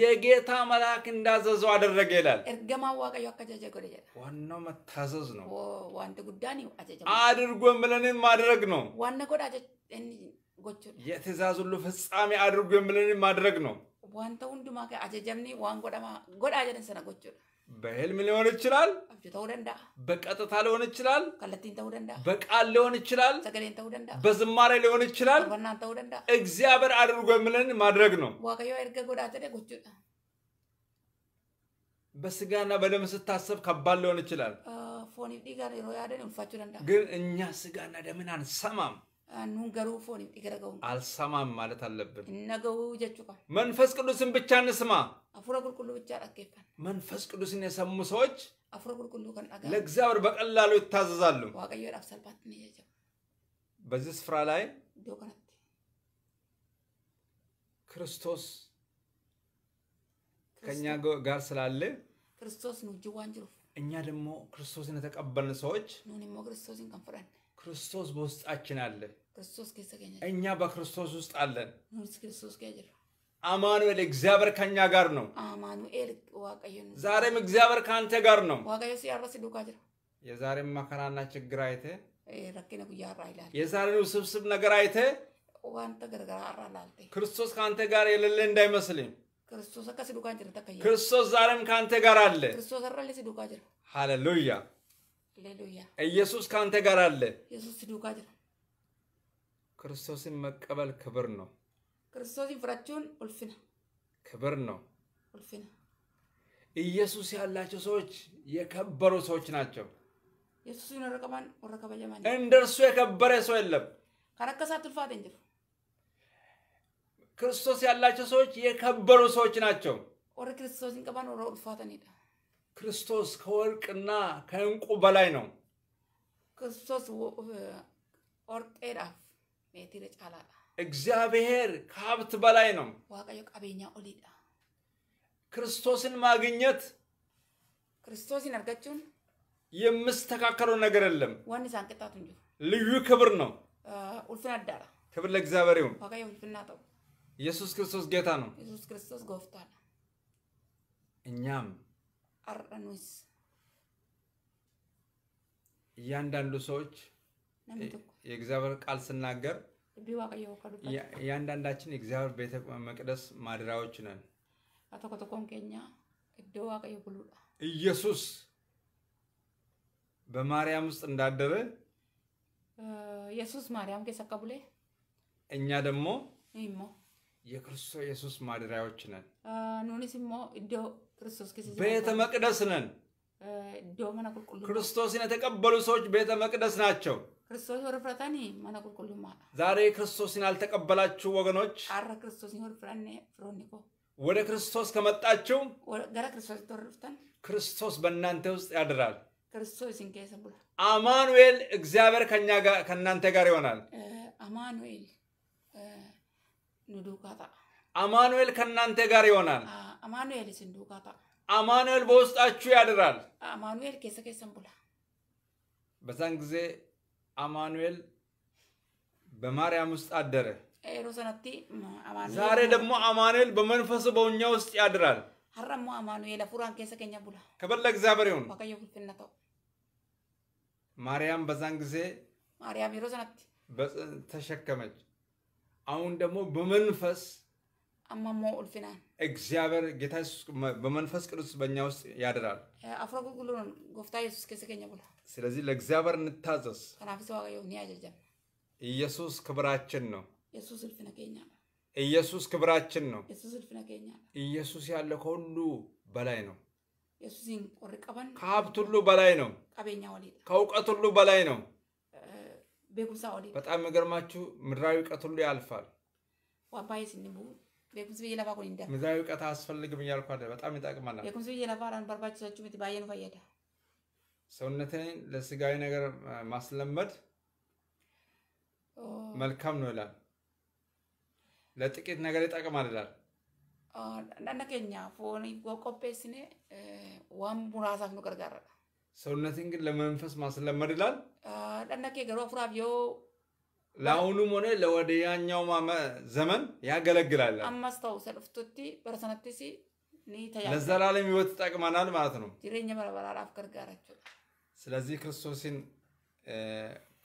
Speaker 1: የጌታ መልአክ እንዳዘዘው አደረገ ይላል።
Speaker 2: ኤርገማ ዋቀዮ አከጀጀ ጎደ ጀላ
Speaker 1: ዋናው መታዘዝ ነው።
Speaker 2: ዋንተ ጉዳኒ አጀጀ
Speaker 1: አድርጎን ብለንም ማድረግ ነው። ዋነ ጎዳ አጀ የትእዛዝ ሁሉ ፍጻሜ አድርጎን ብለንም ማድረግ ነው።
Speaker 2: ዋንተ ሁንዱማ አጀጀምኒ ዋን ጎዳማ ጎዳ አጀደን ሰነ ጎቹ
Speaker 1: በህልም ሊሆን ይችላል፣
Speaker 2: በቀጥታ ሊሆን ይችላል፣ በቃል ሊሆን ይችላል፣
Speaker 1: በዝማሬ ሊሆን ይችላል። እግዚአብሔር አድርጎ የምለን ማድረግ ነው። በስጋና በደም ስታሰብ ከባድ ሊሆን ይችላል፣ ግን እኛ ስጋና ደምን አንሰማም።
Speaker 2: ኑን ፎን ይገረገው
Speaker 1: አልሰማም ማለት አለብን።
Speaker 2: ነገው ጀቹካ
Speaker 1: መንፈስ ቅዱስን ብቻ እንስማ።
Speaker 2: አፉረ ቁልቁሉ ብቻ ዳኬፋን
Speaker 1: መንፈስ ቅዱስን የሰሙ ሰዎች
Speaker 2: አፉረ ቁልቁሉ ከን ዳጋ ለእግዚአብሔር
Speaker 1: በቀላሉ ይታዘዛሉ።
Speaker 2: ዋቀዮ ዳፍ ሰልባት ነው
Speaker 1: በዚህ ስፍራ ላይ ዶከነት ክርስቶስ ከኛ ጋር ስላለ
Speaker 2: ክርስቶስ ነው ጅዋን
Speaker 1: እኛ ደግሞ ክርስቶስን የተቀበልን ሰዎች
Speaker 2: ኑን ሞ ክርስቶስን
Speaker 1: ከንፍረን ክርስቶስ በውስጣችን አለ። እኛ በክርስቶስ ውስጥ አለን። አማኑኤል እግዚአብሔር ከኛ ጋር ነው። ዛሬም እግዚአብሔር ከአንተ ጋር ነው። የዛሬም መከራና ችግር አይተ የዛሬን ውስብስብ ነገር አይተ ክርስቶስ ከአንተ ጋር የሌለ እንዳይመስልኝ። ክርስቶስ ዛሬም ከአንተ ጋር አለ። ሃሌሉያ ኢየሱስ ከአንተ ጋር አለ። ክርስቶስን መቀበል ክብር ነው።
Speaker 2: ክርስቶስን ፍራችሁን ኡልፊና ክብር ነው። ኡልፊና
Speaker 1: ኢየሱስ ያላቸው ሰዎች የከበሩ ሰዎች ናቸው።
Speaker 2: ረቀማን ወረቀበ እንደ
Speaker 1: እንደርሱ የከበረ ሰው የለም። ክርስቶስ ያላቸው ሰዎች የከበሩ ሰዎች ናቸው።
Speaker 2: ወረ ክርስቶስን ቀባን ኡልፋተኒዳ
Speaker 1: ክርስቶስ ከወርቅና ከእንቁ በላይ ነው።
Speaker 2: ክርስቶስ ኦርቄዳፍ ሜትር ጫላላ
Speaker 1: እግዚአብሔር ከሀብት በላይ ነው።
Speaker 2: ዋቀዮ ቀቤኛ ኦሊዳ ክርስቶስን ማግኘት ክርስቶስን አርገችውን
Speaker 1: የምስተካከለው ነገር የለም።
Speaker 2: ዋን ሳንቅጣቱ እንጂ
Speaker 1: ልዩ ክብር ነው። ኡልፍን አዳራ ክብር ለእግዚአብሔር ይሁን። ዋቀዮ ኡልፍና ኢየሱስ ክርስቶስ ጌታ ነው።
Speaker 2: ኢየሱስ ክርስቶስ ጎፍቷል። እኛም አርቀኑስ
Speaker 1: እያንዳንዱ ሰዎች የእግዚአብሔር ቃል ስናገር እያንዳንዳችን የእግዚአብሔር ቤተ መቅደስ ማድራዎች ነን። ኢየሱስ በማርያም ውስጥ እንዳደረ
Speaker 2: ኢየሱስ ማርያም ከሰቀቡለ ቀቡሌ
Speaker 1: እኛ ደግሞ የክርስቶስ ኢየሱስ ማደሪያዎች ነን።
Speaker 2: ክርስቶስ ቤተ መቅደስ ነን።
Speaker 1: ክርስቶስን የተቀበሉ ሰዎች ቤተ መቅደስ ናቸው።
Speaker 2: ክርስቶስ ወርፍረታኒ መነ ማ
Speaker 1: ዛሬ ክርስቶስን ያልተቀበላችሁ ወገኖች
Speaker 2: አረ ክርስቶስ ወርፍራኔ ፍሮኒኮ
Speaker 1: ወደ ክርስቶስ ከመጣችሁ
Speaker 2: ገረ ክርስቶስ ተወርፍተን
Speaker 1: ክርስቶስ በእናንተ ውስጥ ያድራል።
Speaker 2: ክርስቶስ ኬሰ ቡላ
Speaker 1: አማኑኤል እግዚአብሔር ከእናንተ ጋር ይሆናል።
Speaker 2: አማኑኤል ንዱቃጣ
Speaker 1: አማኑኤል ከእናንተ ጋር ይሆናል።
Speaker 2: አማኑኤል ንዱካ
Speaker 1: አማኑኤል በውስጣችሁ ያድራል።
Speaker 2: አማኑኤል ኬሰ ኬሰን ቡላ
Speaker 1: በዛን ጊዜ አማኑኤል በማርያም ውስጥ አደረ።
Speaker 2: ሮሰናቲ ዛሬ ደግሞ
Speaker 1: አማኑኤል በመንፈሱ በእኛ ውስጥ ያድራል።
Speaker 2: ሀረሞ አማኑኤል አፉራን ኬሰ ኬኛ ቡላ ከበላ እግዚአብሔር ይሁን ዋቀዮ ፍልፍልነተው
Speaker 1: ማርያም በዛን ጊዜ
Speaker 2: ማርያም ሮሰናቲ
Speaker 1: ተሸከመች አሁን ደግሞ በመንፈስ
Speaker 2: አማሞ ኡልፊናን
Speaker 1: እግዚአብሔር ጌታ ኢየሱስ በመንፈስ ቅዱስ በእኛ ውስጥ ያድራል።
Speaker 2: አፍረ ጎፍታ ኢየሱስ ከሰገኘ ቡላ
Speaker 1: ስለዚህ ለእግዚአብሔር እንታዘዝ። ኢየሱስ ክብራችን ነው።
Speaker 2: ኢየሱስ እልፍነ ከኛ
Speaker 1: ኢየሱስ ክብራችን ነው።
Speaker 2: ኢየሱስ ከኛ
Speaker 1: ኢየሱስ ያለ ከሁሉ በላይ ነው። ከሀብት ሁሉ በላይ ነው። ቀበኛ ከእውቀት ሁሉ በላይ ነው። beekumsa olii. Bataam migarmaachuu mirraawi qatullu yaalfaal.
Speaker 2: Waabbaayis inni bu beekumsi biyya lafaa kun hin dafa.
Speaker 1: Mirraawi qata asfalligim yaalku adda bataam ይጠቅመናል። beekumsi
Speaker 2: biyya lafaadhaan barbaachisachu miti baay'ee nu fayyada.
Speaker 1: ሰውነትን ለስጋዊ ነገር ማስለመድ መልካም ነው ይላል። ለጥቂት ነገር ይጠቅማል ይላል።
Speaker 2: dhaqna keenya fooniif qopheessine waan muraasaaf nu gargaara.
Speaker 1: ሰውነትን ግን ለመንፈስ ማስለመድ ይላል።
Speaker 2: ለነኬ ገሮ ፍራፍዮ
Speaker 1: ለአሁኑም ሆነ ለወደያኛው ዘመን ያገለግላል።
Speaker 2: አማስታው ሰልፍቶቲ በረሰነትሲ
Speaker 1: ለዘላለም ህይወት ይጠቅመናል ማለት ነው።
Speaker 2: ጅሬኛ በረበራራፍ ገርጋራቸው።
Speaker 1: ስለዚህ ክርስቶስን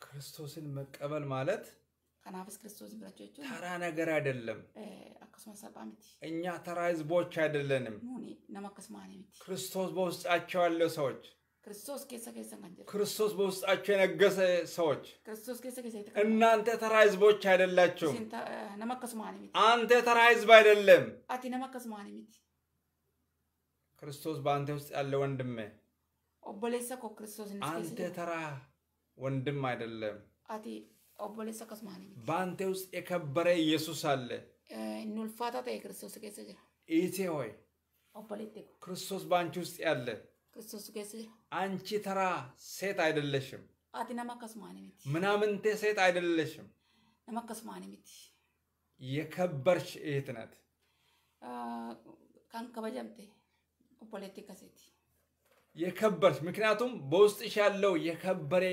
Speaker 1: ክርስቶስን መቀበል ማለት
Speaker 2: ከናፍስ ክርስቶስ ብላቸው ተራ
Speaker 1: ነገር አይደለም። እኛ ተራ ህዝቦች አይደለንም። ክርስቶስ በውስጣቸው ያለው ሰዎች ክርስቶስ ክርስቶስ በውስጣቸው የነገሰ ሰዎች እናንተ ተራ ህዝቦች አይደላችሁም። አንተ ተራ ህዝብ አይደለም። ክርስቶስ በአንተ ውስጥ ያለ ወንድም አንተ ተራ ወንድም አይደለም። በአንተ ውስጥ የከበረ ኢየሱስ አለ። ኢቴ ሆይ ክርስቶስ በአንቺ ውስጥ ያለ ክርስቶስ ገስር አንቺ ተራ ሴት አይደለሽም።
Speaker 2: አቲ ነማ ከስማኒ ሚቲ
Speaker 1: ምናምንቴ ሴት አይደለሽም።
Speaker 2: ነማ ከስማኒ ሚቲ
Speaker 1: የከበርሽ እህት ናት።
Speaker 2: ካን ከበጀምቴ ፖለቲካ ሴት
Speaker 1: የከበርሽ ምክንያቱም በውስጥሽ ያለው የከበሬ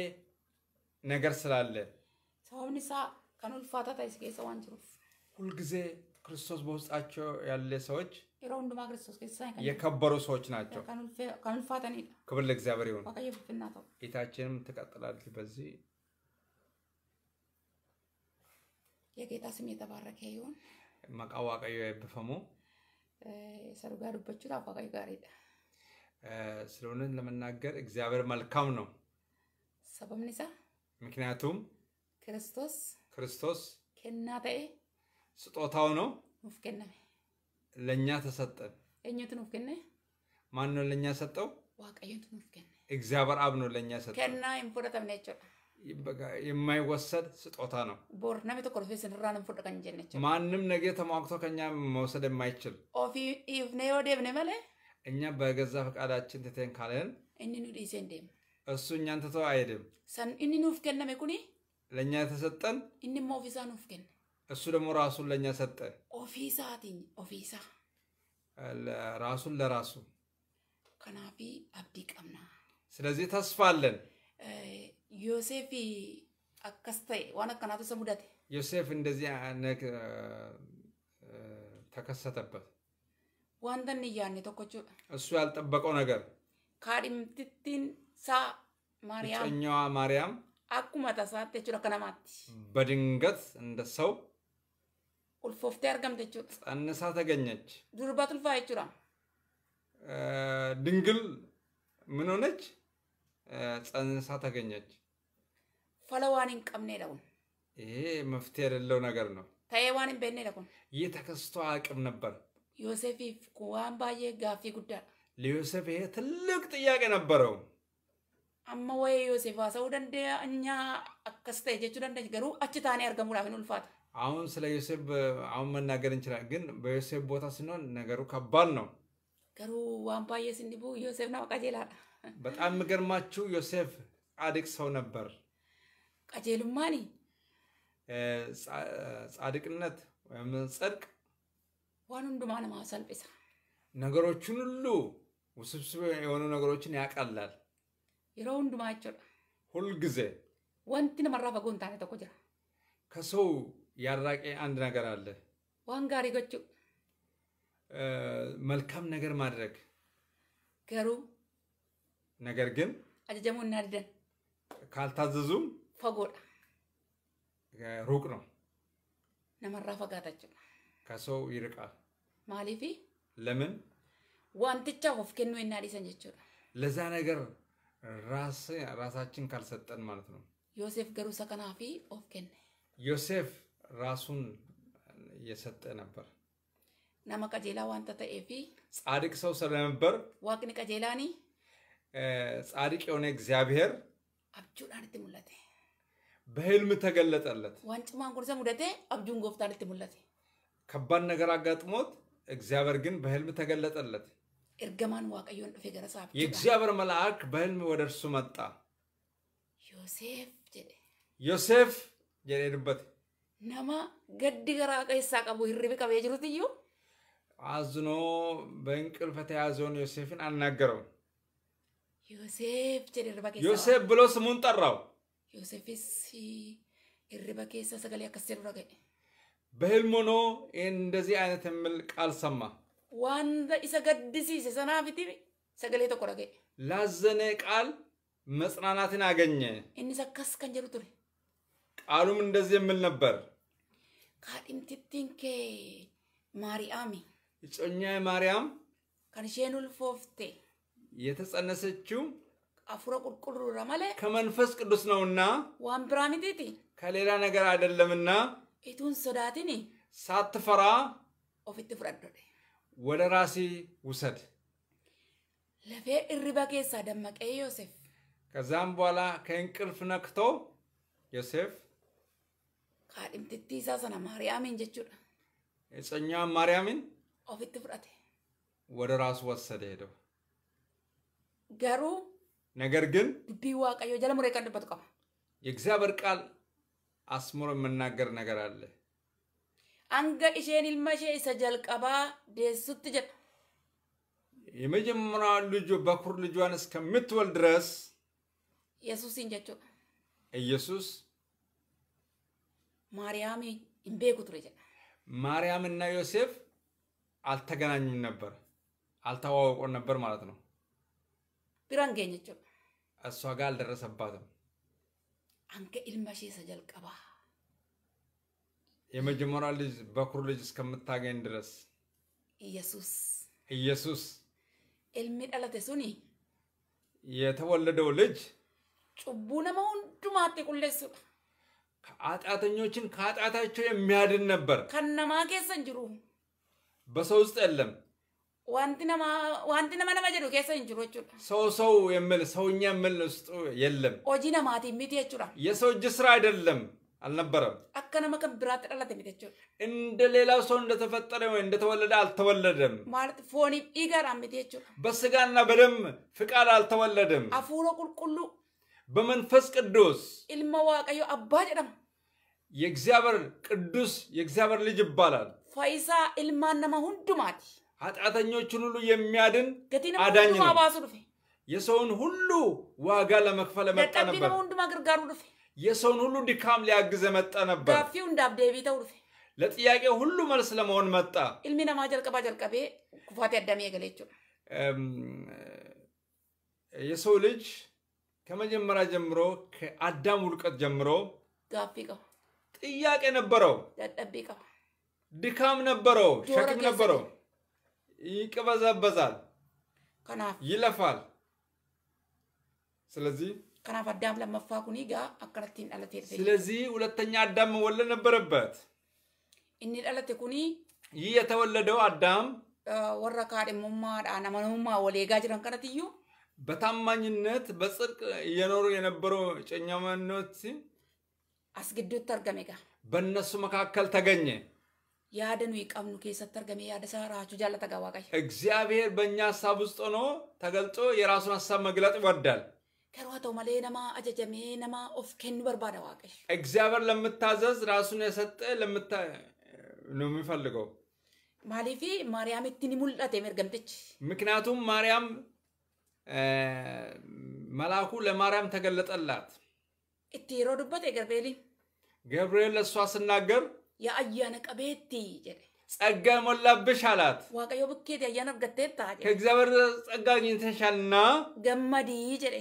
Speaker 1: ነገር ስላለ
Speaker 2: ሰውንሳ ሳ ከኑልፋታ ታይስ ጌሰ ዋን
Speaker 1: ሁልጊዜ ክርስቶስ በውስጣቸው ያለ ሰዎች የከበሩ ሰዎች ናቸው። ክብር ለእግዚአብሔር ይሁን። ጌታችንም ትቀጥላለች በዚህ
Speaker 2: የጌታ ስም የተባረከ ይሁን።
Speaker 1: መቃዋቀዩ ያብፈሙ
Speaker 2: ሰርጋዱበችሁ አዋቃዩ ጋር ሄደ
Speaker 1: ስለ እውነት ለመናገር እግዚአብሔር መልካም ነው። ሰበምኒሳ ምክንያቱም ክርስቶስ ክርስቶስ ከናተኤ ስጦታው ነው ኑፍ ለኛ ተሰጠን።
Speaker 2: እኛ ትኑፍገነ
Speaker 1: ማን ነው ለእኛ ሰጠው?
Speaker 2: ዋቀየን ትኑፍገነ
Speaker 1: እግዚአብሔር አብ ነው ለእኛ ሰጠው። ከና
Speaker 2: ኢምፖረታም ነቸው
Speaker 1: የማይወሰድ ስጦታ ነው።
Speaker 2: ቦር ነም የተኮረፈ ስንራንም ፎቅ ቀንጀነቸው
Speaker 1: ማንም ነገ ተሟግቶ ከኛ መውሰድ የማይችል
Speaker 2: ኦፊ ኢቭ ኔ ወዴ ብነ
Speaker 1: እኛ በገዛ ፈቃዳችን ትተን ካለን
Speaker 2: እኒኑ ዲሴ እንዴም እሱ እኛን ሰን እኒኑ ፍገነ መኩኒ
Speaker 1: ለእኛ የተሰጠን እኒ ሞፊዛ እሱ ደግሞ ራሱን ለእኛ ሰጠ።
Speaker 2: ኦፊሳትኝ ኦፊሳ
Speaker 1: ራሱን ለራሱ
Speaker 2: ከናፊ አብዲ ቀምና።
Speaker 1: ስለዚህ ተስፋ አለን።
Speaker 2: ዮሴፍ ዋን አከናቱ
Speaker 1: ዮሴፍ እንደዚህ ተከሰተበት።
Speaker 2: ዋንተን ተኮቹ
Speaker 1: እሱ ያልጠበቀው ነገር
Speaker 2: ሳ ማርያም
Speaker 1: ማርያም በድንገት እንደ ሰው
Speaker 2: ulfooftee argamte jechuudha.
Speaker 1: Sannisaa ተገኘች።
Speaker 2: ዱርባት tulfaa jechuudha.
Speaker 1: ድንግል ምን ሆነች? ጸንሳ ተገኘች።
Speaker 2: ፈለዋኒን እንቀምኔ ለውን
Speaker 1: ይሄ መፍትሄ የሌለው ነገር ነው።
Speaker 2: ተየዋን በእኔ ለኩን
Speaker 1: ይህ ተከስቶ አቅም ነበር።
Speaker 2: ዮሴፍ ኩዋን ባየ ጋፊ ጉዳ
Speaker 1: ለዮሴፍ ይሄ ትልቅ ጥያቄ ነበረው።
Speaker 2: አማ ወይ ዮሴፍ ሰው ደንደ እኛ አከስተ ጀቹ ደንደ ገሩ አችታኔ አርገሙ ላፊን ulfaata
Speaker 1: አሁን ስለ ዮሴፍ አሁን መናገር እንችላለን፣ ግን በዮሴፍ ቦታ ስንሆን ነገሩ ከባድ ነው።
Speaker 2: ገሩ ዋንፓየስ ስንዲቡ ዮሴፍ ና ቀጀላ
Speaker 1: በጣም የምገርማችሁ ዮሴፍ ጻድቅ ሰው ነበር።
Speaker 2: ቀጀልማኒ
Speaker 1: ጻድቅነት ወይም
Speaker 2: ጽድቅ ዋን ሁንዱማ ነማ
Speaker 1: ነገሮችን ሁሉ ውስብስብ የሆኑ ነገሮችን ያቀላል። የሮ ሁልጊዜ
Speaker 2: ወንትን መራፈጎንታነ ተኮጅራ
Speaker 1: ከሰው ያራቄ አንድ ነገር አለ።
Speaker 2: ዋን ጋር ይገጩ
Speaker 1: መልካም ነገር ማድረግ ገሩ ነገር ግን
Speaker 2: አጀጀሙ እናድደን
Speaker 1: ካልታዘዙም ፈጎዳ ሩቅ ነው።
Speaker 2: ነመራ ፈጋታቸው
Speaker 1: ከሰው ይርቃል። ማሊፊ ለምን
Speaker 2: ዋንትቻ ሆፍ እናዲሰን ጀቹ
Speaker 1: ለዛ ነገር ራሳችን ካልሰጠን ማለት ነው።
Speaker 2: ዮሴፍ ገሩ ሰከናፊ ኦፍ ከነ
Speaker 1: ዮሴፍ ራሱን የሰጠ ነበር።
Speaker 2: ናማ ቀጀላ ዋንተ ተኤ
Speaker 1: ጻድቅ ሰው ስለነበር
Speaker 2: ዋቅኒ ቀጀላኒ
Speaker 1: ጻድቅ የሆነ እግዚአብሔር
Speaker 2: አብጁን አንድት
Speaker 1: በህልም ተገለጠለት።
Speaker 2: ዋንጭማን ጉርዘ ሙደቴ አብጁን ጎፍት አንድት ሙለት
Speaker 1: ነገር አጋጥሞት እግዚአብሔር ግን በህልም ተገለጠለት።
Speaker 2: እርገማን ዋቀዮን ዱፌ ገረሳ አብጁ
Speaker 1: የእግዚአብሔር መልአክ በህልም ወደ እርሱ መጣ። ዮሴፍ ዮሴፍ የሄድበት
Speaker 2: nama gaddi garaa keessaa qabu hirribi qabee jiruti iyyuu.
Speaker 1: አዝኖ በእንቅልፍ የተያዘውን ዮሴፍን አናገረው። ዮሴፍ ብሎ ስሙን ጠራው።
Speaker 2: ዮሴፍስ እርባ ኬሳ ሰገሌ አከስ ጀሩ ረገ
Speaker 1: በህልም ሆኖ እንደዚህ አይነት የሚል ቃል ሰማ።
Speaker 2: ዋንደ ኢሰ ገድሲሰ ሰናፊቲ ሰገሌ ተቆረገ
Speaker 1: ላዘነ ቃል መጽናናትን አገኘ።
Speaker 2: እኒስ አከስ ከን ጀሩ ቱሬ
Speaker 1: ቃሉም እንደዚህ የምል ነበር፣
Speaker 2: ካዲምትትን ኬ ማርያም እጮኛዬ ማርያም ከንሼን ልፎፍቴ
Speaker 1: የተጸነሰችው
Speaker 2: አፍሮ ቁርቁሩራ ማለ
Speaker 1: ከመንፈስ ቅዱስ ነውና
Speaker 2: ዋን ብራኒቲቲ
Speaker 1: ከሌላ ነገር አይደለምና
Speaker 2: ኢቱን ሶዳቲኒ ሳትፈራ ኦፊት ፍረዶደ
Speaker 1: ወደ ራሴ ውሰድ።
Speaker 2: ለፌ እሪበጌሳ ደመቀ ዮሴፍ
Speaker 1: ከዛም በኋላ ከእንቅልፍ ነክቶ ዮሴፍ
Speaker 2: kaadhimtittii isaa sana Maariyaamiin jechuudha.
Speaker 1: Etsanyaan Maariyaamin
Speaker 2: ofitti fudhate.
Speaker 1: Wada raasu wassade ሄደው garuu ነገር ግን
Speaker 2: dubbii waaqayyoo jala muree kan dubbatu qaba.
Speaker 1: የእግዚአብሔር ቃል አስምሮ የምናገር ነገር አለ።
Speaker 2: አንገ isheen ilma ishee isa jalqabaa deessutti jedha
Speaker 1: የመጀመሪያዋን ልጇ በኩር ልጇን እስከምትወልድ ድረስ
Speaker 2: ኢየሱስን jechuudha. ኢየሱስ ማርያም እምቤኩ ቁጥር ጀ
Speaker 1: ማርያም እና ዮሴፍ አልተገናኙም ነበር፣ አልተዋወቁም ነበር ማለት ነው። ቢራን ገኘች እሷ ጋር አልደረሰባትም።
Speaker 2: አንከ ኢልመሺ ሰጀልቀባ
Speaker 1: የመጀመሪያ ልጅ በኩር ልጅ እስከምታገኝ ድረስ ኢየሱስ ኢየሱስ
Speaker 2: ኢልሚ ደለቴ ሱኒ
Speaker 1: የተወለደው ልጅ
Speaker 2: ጩቡ ነማ ሁንዱማቴ ቁሌሱudha
Speaker 1: ኃጢአተኞችን ከኃጢአታቸው የሚያድን ነበር።
Speaker 2: ከነማ ኬሰን ጅሩ
Speaker 1: በሰው ውስጥ የለም።
Speaker 2: ዋንቲ ነማ ነማ ጀዱ ኬሰን ጅሩ
Speaker 1: ሰው ሰው ሰውኛ ውስጡ የለም። የሰው እጅ ስራ አይደለም አልነበረም።
Speaker 2: አከ ነማ ከን ቢራatti እንደ
Speaker 1: ሌላው ሰው እንደተፈጠረ ወይ እንደተወለደ አልተወለደም።
Speaker 2: ማለት ፎኒ ኢጋራ miti
Speaker 1: በስጋና በደም ፍቃድ አልተወለደም።
Speaker 2: አፉሮ ቁልቁሉ
Speaker 1: በመንፈስ ቅዱስ
Speaker 2: ilma waaqayyo abbaa jedhama.
Speaker 1: የእግዚአብሔር ቅዱስ የእግዚአብሔር ልጅ ይባላል።
Speaker 2: ፋይሳ ilmaan nama hundumaati.
Speaker 1: ኃጢአተኞችን ሁሉ የሚያድን
Speaker 2: አዳኝ ነው።
Speaker 1: የሰውን ሁሉ ዋጋ ለመክፈል መጣ ነበር። የሰውን ሁሉ ድካም ሊያግዘ መጣ ነበር። ጋፊው
Speaker 2: እንዳብዴቢተው ዱፌ
Speaker 1: ለጥያቄ ሁሉ መልስ ለመሆን መጣ።
Speaker 2: ኢልሚ ነማ ጀልቀባ ጀልቀቤ ኩፋቴ አዳሜ ገሌችው
Speaker 1: የሰው ልጅ ከመጀመሪያ ጀምሮ ከአዳም ውልቀት ጀምሮ ጋፊቀው ጥያቄ ነበረው፣ ያጠብቀው ድካም ነበረው፣ ሸክም ነበረው። ይቅበዘበዛል፣ ይለፋል። ስለዚህ
Speaker 2: ከናፍ አዳም ለመፋኩኒ ጋ አከረቲን ዳለት
Speaker 1: ስለዚህ ሁለተኛ አዳም መወለ ነበረበት።
Speaker 2: እኒ ዳለት ኩኒ
Speaker 1: ይህ አዳም
Speaker 2: ወረካ ደሞማ ዳ ነመኑማ ወሌጋ ጅረን ከነትዩ
Speaker 1: በታማኝነት በጽድቅ እየኖሩ የነበረው ጨኛማኖት
Speaker 2: አስግዶት ተርገሜ ጋ
Speaker 1: በእነሱ መካከል ተገኘ።
Speaker 2: ያደኑ ይቀምኑ ከሰት ተርገሜ ያደ ሰራቹ ጃለተ ጋ
Speaker 1: እግዚአብሔር በእኛ ሀሳብ ውስጥ ሆኖ ተገልጾ የራሱን ሀሳብ መግለጥ ይወዳል።
Speaker 2: ከሯተው መሌ ነማ አጀጀሜ ነማ ኦፍ ኬን በርባደ ዋቀሽ
Speaker 1: እግዚአብሔር ለምታዘዝ ራሱን የሰጠ ለምታ ነው የሚፈልገው።
Speaker 2: ማሊፊ ማርያም ትኒ ሙልጠቴ መርገምትች
Speaker 1: ምክንያቱም ማርያም መልአኩ ለማርያም ተገለጠላት።
Speaker 2: እቲ የሮ ዱበቴ ገብርኤል
Speaker 1: ገብርኤል ለእሷ ስናገር
Speaker 2: የአያነ ቀቤቲ ጀደ
Speaker 1: ጸጋ ሞላብሽ አላት።
Speaker 2: ዋቀዮ ብኬት ያያነ ገቴታ ከእግዚአብሔር
Speaker 1: ጸጋ አግኝተሻልና
Speaker 2: ገመዲ ጀደ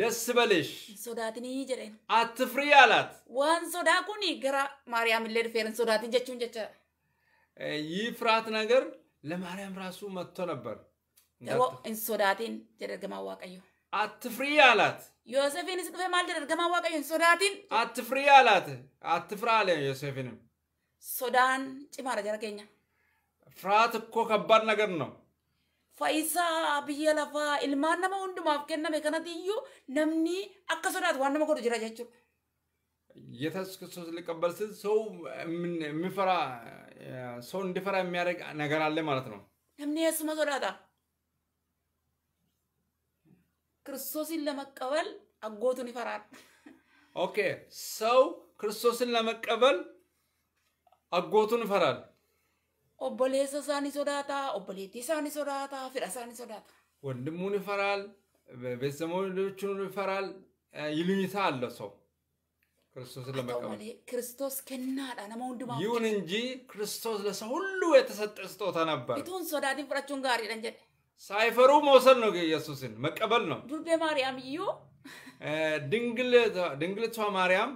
Speaker 1: ደስ በልሽ
Speaker 2: ሶዳትኒ ጀደ
Speaker 1: አትፍሪ አላት።
Speaker 2: ዋን ሶዳ ኩኒ ገራ ማርያም ሌ ዱፌረን ሶዳትን ጀቹን ጀቸ
Speaker 1: ይህ ፍርሃት ነገር ለማርያም ራሱ መጥቶ ነበር። ደግሞ
Speaker 2: እንሶዳቴን ጀደርገማ ዋቀዩ
Speaker 1: አትፍሪ አላት።
Speaker 2: ዮሴፍን ስጥፌ ማል ጀደርገማ ዋቀዩ እንሶዳቲን
Speaker 1: አትፍሪ አላት። አትፍራ አለ ዮሴፍንም።
Speaker 2: ሶዳን ጭማረ ጀረገኛ
Speaker 1: ፍርሃት እኮ ከባድ ነገር ነው።
Speaker 2: ፈይሳ ብየ ለፋ ኢልማን ነማ ሁንዱማፍ ከነሜ ከነትዩ ነምኒ አከ ሶዳት ዋን ነማ ጎዱ
Speaker 1: ኢየሱስ ክርስቶስ ሊቀበል ስል ሰው የሚፈራ ሰው እንዲፈራ የሚያደርግ ነገር አለ ማለት ነው።
Speaker 2: ነምኒ የሱመ ሶዳታ ክርስቶስን ለመቀበል አጎቱን ይፈራል።
Speaker 1: ኦኬ ሰው ክርስቶስን ለመቀበል አጎቱን ይፈራል።
Speaker 2: ኦበሌሰ ሳኒ ሶዳታ ኦበሌቲ ሳኒ ሶዳታ ፊዳ ሳኒ ሶዳታ
Speaker 1: ወንድሙን ይፈራል፣ ቤተዘመዶቹን ይፈራል። ይሉኝታ አለ ሰው ክርስቶስን ለመቀበል።
Speaker 2: ክርስቶስ ከናዳ ነማ ወንድማ። ይሁን
Speaker 1: እንጂ ክርስቶስ ለሰው ሁሉ የተሰጠ ስጦታ ነበር።
Speaker 2: ቱን ሶዳቲን ፍራችሁን ጋር ይደንጀደ
Speaker 1: ሳይፈሩ መውሰድ ነው ኢየሱስን መቀበል ነው።
Speaker 2: ዱርደ ማርያም እዮ
Speaker 1: ድንግልቷ ማርያም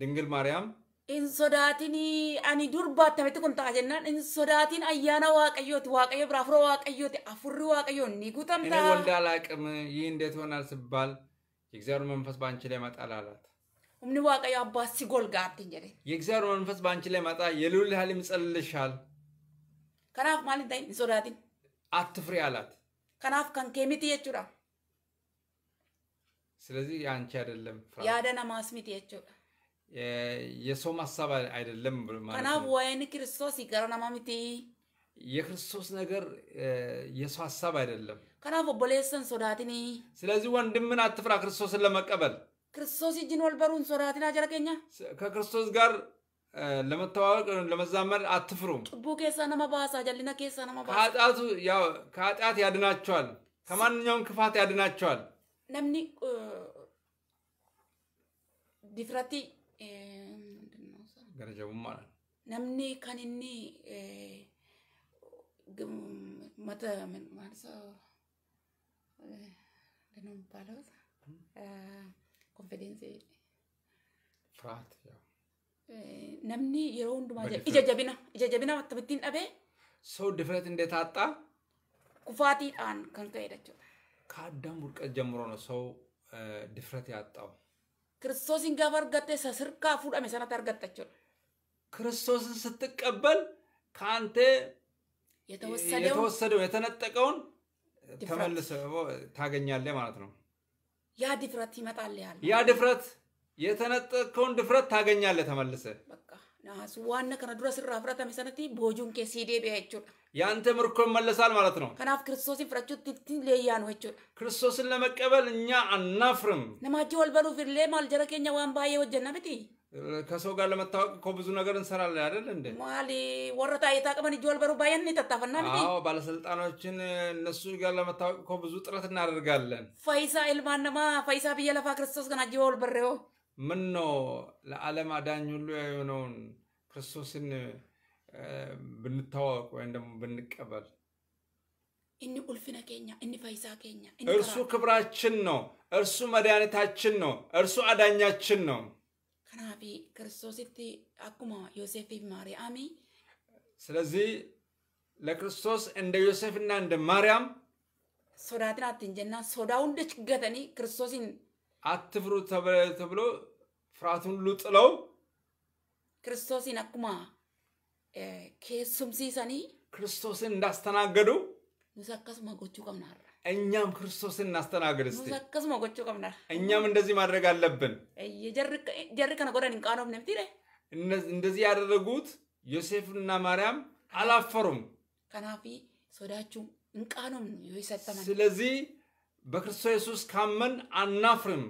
Speaker 1: ድንግል ማርያም
Speaker 2: እንሶዳቲኒ አኒ ዱርባ ተመት ኩንታ ጀናን ኢንሶዳቲን አያና ዋቀዮት ዋቀዮ ብራፍሮ ዋቀዮት አፉሪ ዋቀዮ ኒጉተምታ እኔ ወልድ
Speaker 1: አላቅም ይህ እንዴት ሆናል ስባል የእግዚአብሔር መንፈስ በአንቺ ላይ መጣል አላት።
Speaker 2: እምኒ ዋቀዮ አባ ሲጎል ጋርት እንጀደ
Speaker 1: የእግዚአብሔር መንፈስ በአንቺ ላይ መጣ የልዑል ያህል ይምጸልልሻል።
Speaker 2: ከናፍ ማለት ዳይን ኢንሶዳቲን
Speaker 1: አትፍሪ አላት።
Speaker 2: ከናፍ ከንኬ ሚት የችራ
Speaker 1: ስለዚህ የአንቺ አይደለም ያደ
Speaker 2: ማስሚት የችራ
Speaker 1: የሰውም ሀሳብ አይደለም ከናፍ
Speaker 2: ወይን ክርስቶስ ይገረ ነማ
Speaker 1: የክርስቶስ ነገር የሰው ሀሳብ አይደለም።
Speaker 2: ከናፍ ኦቦሌሰን ሶዳትኒ
Speaker 1: ስለዚህ ወንድምን አትፍራ ክርስቶስን ለመቀበል
Speaker 2: ክርስቶስ እጅን ወልበሩን ሶዳትን ጀረገኛ
Speaker 1: ከክርስቶስ ጋር ለመተዋወቅ ለመዛመድ አትፍሩ። ጭቡ
Speaker 2: ኬሳ ነመ ባሳ ጀሊና ኬሳ ነመ ባሳ
Speaker 1: ከኃጢአቱ ያው ከኃጢአት ያድናቸዋል፣ ከማንኛውም ክፋት ያድናቸዋል።
Speaker 2: ነምኒ ዲፍረቲ ገረጀቡማ ነምኒ ከንኒ መተ ማለት ነው የሚባለው ኮንፊደንስ
Speaker 1: ፍርሃት ያው
Speaker 2: namni yeroo hundumaa ija jabina ija jabina akkamittiin dhabee.
Speaker 1: Soo difiret indeet haxxaa.
Speaker 2: Kufaatiidhaan kan ka'e jechuudha.
Speaker 1: Kaaddaan burqaa jamuroon osoo difiret haxxaawu.
Speaker 2: Kiristoosiin gaafa argatte isa sirkaa fuudhame sanatti argatta jechuudha. sitti Kiristoosin ስትቀበል ከአንተ የተወሰደው
Speaker 1: የተነጠቀውን ተመልሰ ታገኛለህ Taagenyaallee maalatu.
Speaker 2: Yaa ድፍረት ይመጣል ያለ
Speaker 1: Yaa ድፍረት የተነጠቀውን ድፍረት ታገኛለህ ተመልሰ
Speaker 2: ዋነ ከነ ዱረ ስራ ፍረታሜ ሰነቲ ቦጁን ኬ ሲዴ ቢያችሁዳ
Speaker 1: የአንተ ምርኮ ይመለሳል ማለት ነው።
Speaker 2: ከናፍ ክርስቶስን ፍረቹ ትትን ለያ ነው ሄቹ
Speaker 1: ክርስቶስን ለመቀበል እኛ አናፍርም።
Speaker 2: ነማጂ ወልበሉ ፍርሌ ማል ጀረከኛ ዋን ባየ ወጀና ብቲ
Speaker 1: ከሰው ጋር ለመታወቅ እኮ ብዙ ነገር እንሰራለን አይደል እንዴ?
Speaker 2: ማሊ ወረታ የታቀመን እጅ ወልበሩ ባየን ተታፈና ብቲ አዎ፣
Speaker 1: ባለስልጣኖችን እነሱ ጋር ለመታወቅ እኮ ብዙ ጥረት እናደርጋለን።
Speaker 2: ፈይሳ ኢልማነማ ፈይሳ ብየለፋ ክርስቶስ ገና እጅ ወልበሬው
Speaker 1: ምኖ ለዓለም አዳኝ ሁሉ የሆነውን ክርስቶስን ብንታወቅ ወይም ደግሞ ብንቀበል እርሱ ክብራችን ነው። እርሱ መድኃኒታችን ነው። እርሱ አዳኛችን ነው። ስለዚህ ለክርስቶስ እንደ ዮሴፍና እንደ ማርያም
Speaker 2: ሶዳትን አትንጀና ሶዳውን ደችገተኒ ክርስቶስን
Speaker 1: አትፍሩ ተብሎ ፍርሃቱን ሁሉ ጥለው
Speaker 2: ክርስቶስን አኩማ ኬሱምሲሰኒ ክርስቶስን እንዳስተናገዱ ኑስ አከሱማ ጎቹ
Speaker 1: እኛም ክርስቶስን እናስተናግድ እስቲ
Speaker 2: አከሱማ ጎቹ ቀምና እኛም
Speaker 1: እንደዚህ ማድረግ አለብን።
Speaker 2: ጀርከነ ጎዳን እንቃኖም ነምቲ
Speaker 1: እንደዚህ ያደረጉት ዮሴፍና ማርያም አላፈሩም።
Speaker 2: ከናፊ ሶዳቹ እንቃኖም
Speaker 1: ስለዚህ በክርስቶስ ኢየሱስ ካመን አናፍርም።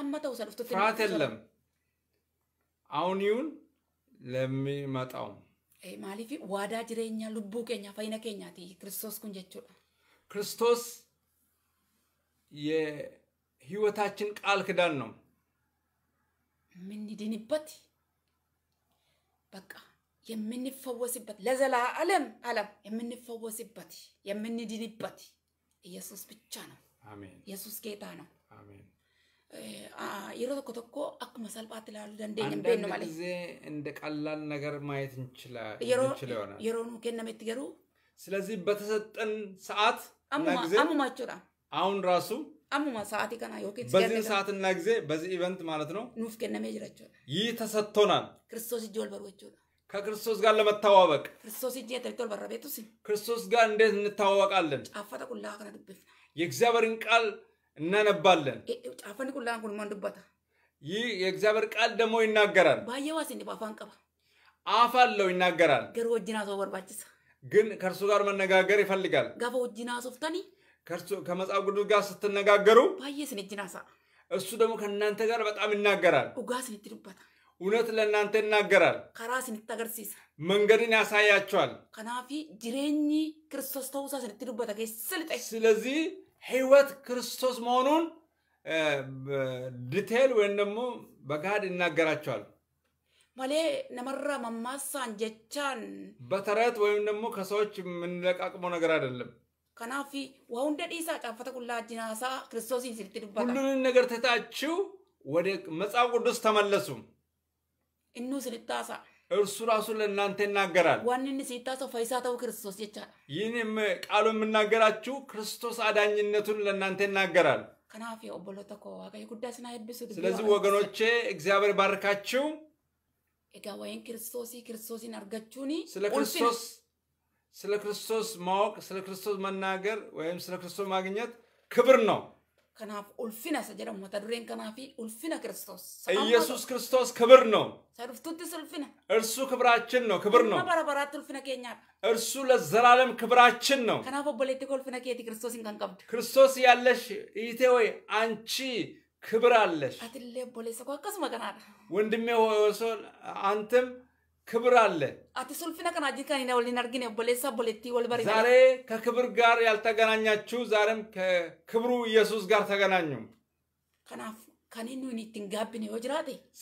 Speaker 2: አማታውሳል ውስጥ ፍርሃት የለም።
Speaker 1: አሁን ይሁን ለሚመጣውም
Speaker 2: ማለፊ ዋዳ ጅሬኛ ልቡ ኬኛ ክርስቶስ ኩን ጀችሁ
Speaker 1: ክርስቶስ የህይወታችን ቃል ክዳን ነው።
Speaker 2: የምንድንበት በቃ የምንፈወስበት ለዘላለም ዓለም የምንፈወስበት የምንድንበት ኢየሱስ ብቻ ነው። ኢየሱስ ጌታ ነው። yeroo tokko አክመ akkuma ላሉ ደንደኝ dandeenya beeknu malee. ጊዜ
Speaker 1: እንደ ቀላል ነገር ማየት እንችል ይሆናል።
Speaker 2: yeroo nuu kennametti
Speaker 1: ስለዚህ በተሰጠን ሰዓት አሙማቸው አሁን ራሱ
Speaker 2: አሙማ ሰዓት ከና ዮኬት በዚህ
Speaker 1: እና ጊዜ በዚህ ኢቨንት ማለት ነው
Speaker 2: ኑፍ ከነሜ ጅራ
Speaker 1: ይህ ተሰጥቶናል።
Speaker 2: ክርስቶስ እጅ ወልበሩ
Speaker 1: ከክርስቶስ ጋር ለመታዋወቅ
Speaker 2: ክርስቶስ እጅ የተልቶል በረቤቱ
Speaker 1: ክርስቶስ ጋር እንዴት እንታዋወቃለን?
Speaker 2: ጫፋ ተቁላ ከና
Speaker 1: የእግዚአብሔርን ቃል እናነባለን። አፈን ይህ የእግዚአብሔር ቃል ደግሞ ይናገራል።
Speaker 2: ባየዋስ እንደ አፋን ቀባ
Speaker 1: አፍ አለው ይናገራል።
Speaker 2: ገር ወጅና ሰው በርባችስ
Speaker 1: ግን ከእርሱ ጋር መነጋገር ይፈልጋል።
Speaker 2: ጋፈ ወጅና ሶፍተኒ
Speaker 1: ከመጽሐፍ ቅዱስ ጋር ስትነጋገሩ ባየስን እጅናሳ እሱ ደግሞ ከእናንተ ጋር በጣም ይናገራል።
Speaker 2: ኡጋስን ትዱባታ
Speaker 1: እውነት ለእናንተ ይናገራል።
Speaker 2: ከራስን ተገርሲስ
Speaker 1: መንገድን ያሳያቸዋል።
Speaker 2: ከናፊ ጅሬኝ ክርስቶስ ተውሳስን ትዱባታ
Speaker 1: ስለዚህ ህይወት ክርስቶስ መሆኑን ዲቴል ወይም ደግሞ በጋድ ይናገራቸዋል።
Speaker 2: ማሌ ነመራ መማሳን ጀቻን
Speaker 1: በተረት ወይም ደግሞ ከሰዎች የምንለቃቅመው ነገር አይደለም።
Speaker 2: ከናፊ ዋሁንደ ደዲሳ ጫፈተ ቁላ ጅናሳ ክርስቶስ ስልት ዱባታ
Speaker 1: ሁሉንም ነገር ትታችሁ ወደ መጽሐፍ ቅዱስ ተመለሱ።
Speaker 2: እኑ ስልታሳ
Speaker 1: እርሱ ራሱ ለእናንተ ይናገራል።
Speaker 2: ዋንን ሲታሰ ፈይሳ ተው ክርስቶስ ጀቻ
Speaker 1: ይህንም ቃሉ የምናገራችሁ ክርስቶስ አዳኝነቱን ለእናንተ ይናገራል።
Speaker 2: ከናፊ ኦቦሎተ ኮ ዋጋ ጉዳይ ስና ሄድብሱ ስለዚህ
Speaker 1: ወገኖቼ እግዚአብሔር ባርካችሁ።
Speaker 2: ጋ ወይን ክርስቶስ ክርስቶስን አርገችሁኒ ስለ ክርስቶስ
Speaker 1: ስለ ክርስቶስ ማወቅ ስለ ክርስቶስ መናገር ወይም ስለ ክርስቶስ ማግኘት ክብር ነው።
Speaker 2: Kanaaf ulfina isa jedhamu mata dureen kanaafi ulfina Kiristoos. Yesuus
Speaker 1: Kiristoos ክብር ነው።
Speaker 2: ሰዱፍቱትስ ulfina.
Speaker 1: እርሱ ክብራችን ነው፣ ክብር ነው።
Speaker 2: በረበራት ulfina keenyaadha.
Speaker 1: እርሱ ለዘላለም ክብራችን ነው።
Speaker 2: kanaaf obboleetti koo ulfina keeti Kiristoosin kan qabdu.
Speaker 1: Kiristoos ያለሽ እህቴ ሆይ አንቺ ክብር አለሽ።
Speaker 2: አትሌ obboleessa koo akkasuma kanaadha.
Speaker 1: ወንድሜ ሆይ አንተም ክብር አለ።
Speaker 2: አቲ ሱልፊነ ከና ወልበሪ ዛሬ
Speaker 1: ከክብር ጋር ያልተገናኛችሁ ዛሬም ከክብሩ ኢየሱስ ጋር ተገናኙ።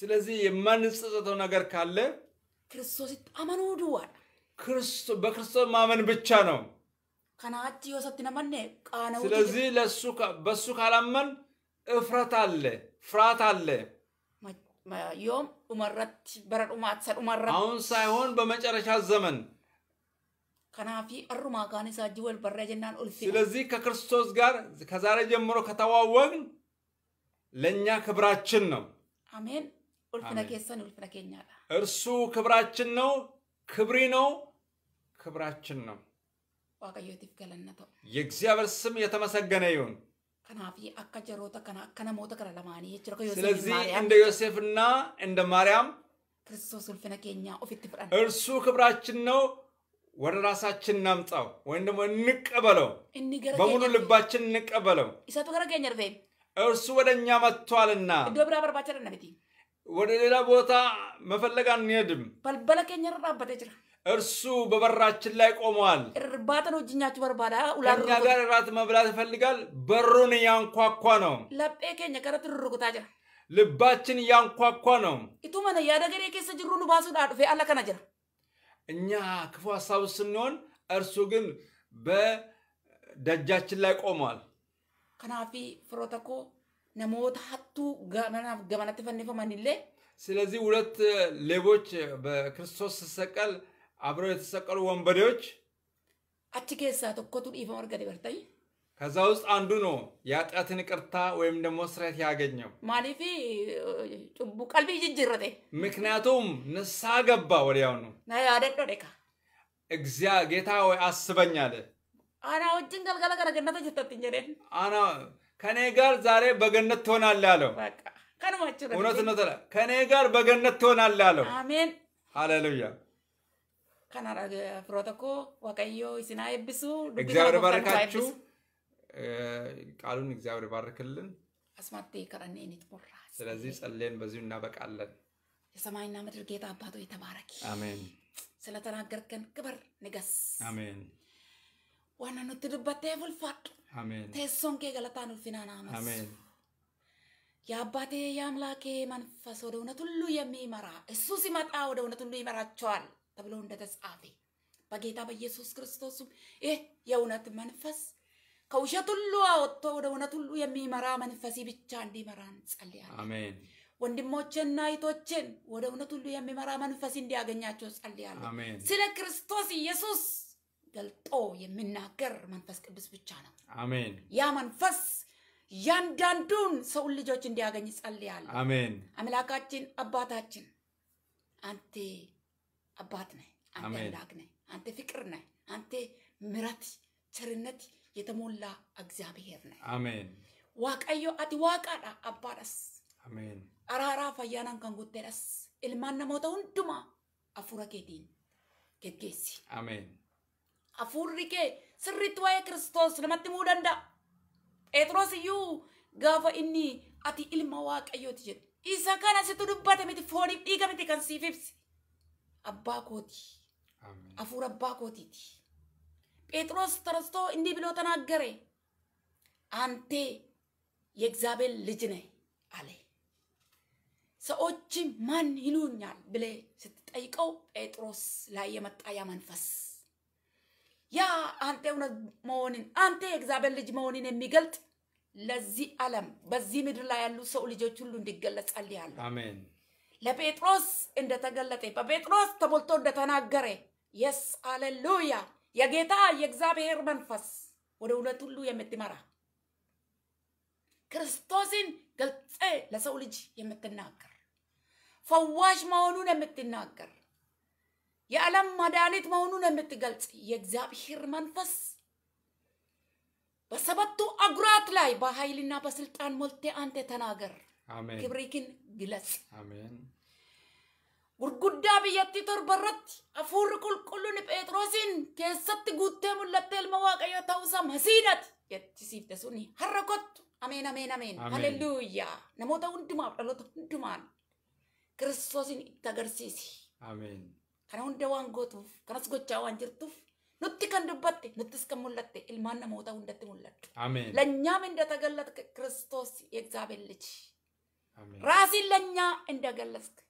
Speaker 1: ስለዚህ የማንጸጸተው ነገር ካለ ክርስቶስ ክርስቶስ በክርስቶስ ማመን ብቻ ነው። ስለዚህ ለሱ በሱ ካላመን እፍረት አለ፣ ፍርሃት አለ
Speaker 2: akkuma irratti bara dhumaatsa dhuma
Speaker 1: በመጨረሻ ዘመን
Speaker 2: ከናፊ አሩማ ጋን ሳጅ ወል በረ ኡልፊ ስለዚህ
Speaker 1: ከክርስቶስ ጋር ከዛሬ ጀምሮ ከተዋወቅን ለእኛ ክብራችን ነው።
Speaker 2: አሜን። ኡልፍነ ኬሰን ኡልፍነ ኬኛላ
Speaker 1: እርሱ ክብራችን ነው፣ ክብሪ ነው፣ ክብራችን ነው።
Speaker 2: ዋቀዮቲፍ ገለነተው
Speaker 1: የእግዚአብሔር ስም የተመሰገነ ይሁን።
Speaker 2: Kanaaf akka jaroota kana akka ስለዚህ እንደ
Speaker 1: ዮሴፍና እንደ ማርያም
Speaker 2: ክርስቶስ ulfina keenyaa ofitti fudhanna. እርሱ
Speaker 1: ክብራችን ነው። ወደ ራሳችን እናምጣው ወይም ደግሞ እንቀበለው፣ በሙሉ ልባችን እንቀበለው።
Speaker 2: ኢሳቱ ገረ ርፌ
Speaker 1: እርሱ ወደ እኛ መጥቷልና እዶ በርባቸ ደነብቲ ወደ ሌላ ቦታ መፈለግ አንሄድም።
Speaker 2: በልበለ ኬኛ ራ አባቴ
Speaker 1: እርሱ በበራችን ላይ ቆመዋል።
Speaker 2: ባጥን ውጅኛችሁ በርባዳ ኡላሩ ከእኛ ጋር
Speaker 1: እራት መብላት ይፈልጋል። በሩን እያንኳኳ ነው።
Speaker 2: ለጴ ኬኛ ቀረት ሩሩኩታ ጅራ
Speaker 1: ልባችን እያንኳኳ ነው።
Speaker 2: መነ ያደገሬ ኬሰ ጅሩኑ ባሱ ዳዱፌ አለ ከነ ጅራ
Speaker 1: እኛ ክፉ ሀሳቡ ስንሆን እርሱ ግን በደጃችን ላይ ቆሟል።
Speaker 2: ከናፊ ፍሮተኮ ነሞት ሀቱ ገመናት ማንሌ
Speaker 1: ስለዚህ ሁለት ሌቦች በክርስቶስ ሲሰቀል አብረው የተሰቀሉ ወንበዴዎች
Speaker 2: አች ኬሳ ቶኮቱ ዲፈ መርገ ዲበርተይ
Speaker 1: ከዛ ውስጥ አንዱ ነው የኃጢአትን ይቅርታ ወይም ደግሞ ስርየት ያገኘው።
Speaker 2: ማሊፊ ጭቡ ቀልቢ ጅጅርቴ
Speaker 1: ምክንያቱም ንስሐ ገባ ወዲያውኑ። ያደዶ ደካ እግዚአ ጌታ ወይ አስበኝ አለ።
Speaker 2: አና ወጅን ገልገለ ገረ ገነተ ጅተት
Speaker 1: አና ከኔ ጋር ዛሬ በገነት ትሆናለህ አለው። እውነት ነው ከኔ ጋር በገነት ትሆናለህ አለው። አሜን ሃሌሉያ
Speaker 2: kana firoo tokko Waaqayyo isin haa eebbisu.
Speaker 1: ቃሉን እግዚአብሔር ባርክልን
Speaker 2: አስማቴ ከረኔን ይጥቦራ
Speaker 1: ስለዚህ ጸልየን በዚሁ እናበቃለን።
Speaker 2: የሰማይና ምድር ጌታ አባቶ የተባረክ አሜን። ስለተናገርከን ክብር ንገስ አሜን። ዋና ኑት ፉልፋድ አሜን። ቴሶን ኬ አሜን። የአባቴ የአምላኬ መንፈስ ወደ እውነት ሁሉ የሚመራ እሱ ሲመጣ ወደ እውነት ሁሉ ይመራቸዋል። ተብሎ እንደተጻፈ በጌታ በኢየሱስ ክርስቶስም ይህ የእውነት መንፈስ ከውሸት ሁሉ አወጥቶ ወደ እውነት ሁሉ የሚመራ መንፈስ ብቻ እንዲመራን ጸልያለሁ። ወንድሞቼና እህቶቼን ወደ እውነት ሁሉ የሚመራ መንፈስ እንዲያገኛቸው ጸልያለሁ። ስለ ክርስቶስ ኢየሱስ ገልጦ የሚናገር መንፈስ ቅዱስ ብቻ ነው። አሜን። ያ መንፈስ ያንዳንዱን ሰውን ልጆች እንዲያገኝ ጸልያለሁ። አሜን። አምላካችን አባታችን አንቴ አባት ነህ፣ አንተ አምላክ ነህ፣ አንተ ፍቅር ነህ፣ አንተ ምረት ቸርነት የተሞላ እግዚአብሔር ነህ። አሜን። ዋቀዮ አቲ ዋቃዳ አባዳስ አሜን። አራራ ፈያናን ከንጉቴዳስ ኢልማን ነሞተ ሁንዱማ አፉረ ኬቲን ገጌሲ አሜን። አፉሪ ስሪት ዋዬ ክርስቶስ ለመት ሙኡ ደንዳ ጴጥሮስ እዩ ጋፈ ኢኒ አቲ ኢልማ ዋቀዮቲ ጀዱ ኢሳ ከነ ሲቱ ዱበተ ሚቲ ፎኒፍ ዲገ ሚቲ ከን abbaa kooti afuur abbaa kootiiti ጴጥሮስ ተረስቶ እንዲህ ብሎ ተናገረ አንተ የእግዚአብሔር ልጅ ነህ አለ ሰዎች ማን ይሉኛል ብለ ስትጠይቀው ጴጥሮስ ላይ የመጣ ያ መንፈስ ያ አንተ እውነት መሆንን አንተ የእግዚአብሔር ልጅ መሆንን የሚገልጥ ለዚህ ዓለም በዚህ ምድር ላይ ያሉ ሰው ልጆች ሁሉ እንዲገለጻል ያሉ አሜን ለጴጥሮስ እንደተገለጠ በጴጥሮስ ተሞልቶ እንደተናገረ የስ አሌሉያ የጌታ የእግዚአብሔር መንፈስ ወደ እውነት ሁሉ የምትመራ ክርስቶስን ገልጸ ለሰው ልጅ የምትናገር ፈዋሽ መሆኑን የምትናገር የዓለም መድኃኒት መሆኑን የምትገልጽ የእግዚአብሔር መንፈስ በሰበቱ አጉራት ላይ በኃይልና በስልጣን ሞልቴ አንተ ተናገር፣ ክብሪክን ግለጽ። አሜን። gurguddaa biyyatti torba irratti hafuurri qulqulluun pheexroosiin keessatti guuttee mul'attee ilma waaqayyo ta'uusaa masiidhati jettisiifte suni har'a kottu ameen ameen ameen haleluuyaa namoota hundumaaf dhaloota hundumaan kiristoosiin itti agarsiisi
Speaker 1: kana
Speaker 2: hunda waan gootuuf kanas gochaa waan jirtuuf nutti kan dubbatte nuttis kan mul'atte ilmaan namoota hundatti mul'attu lanyaa inda tagallata kiristoos egzaabeelichi raasiin lanyaa inda gallaska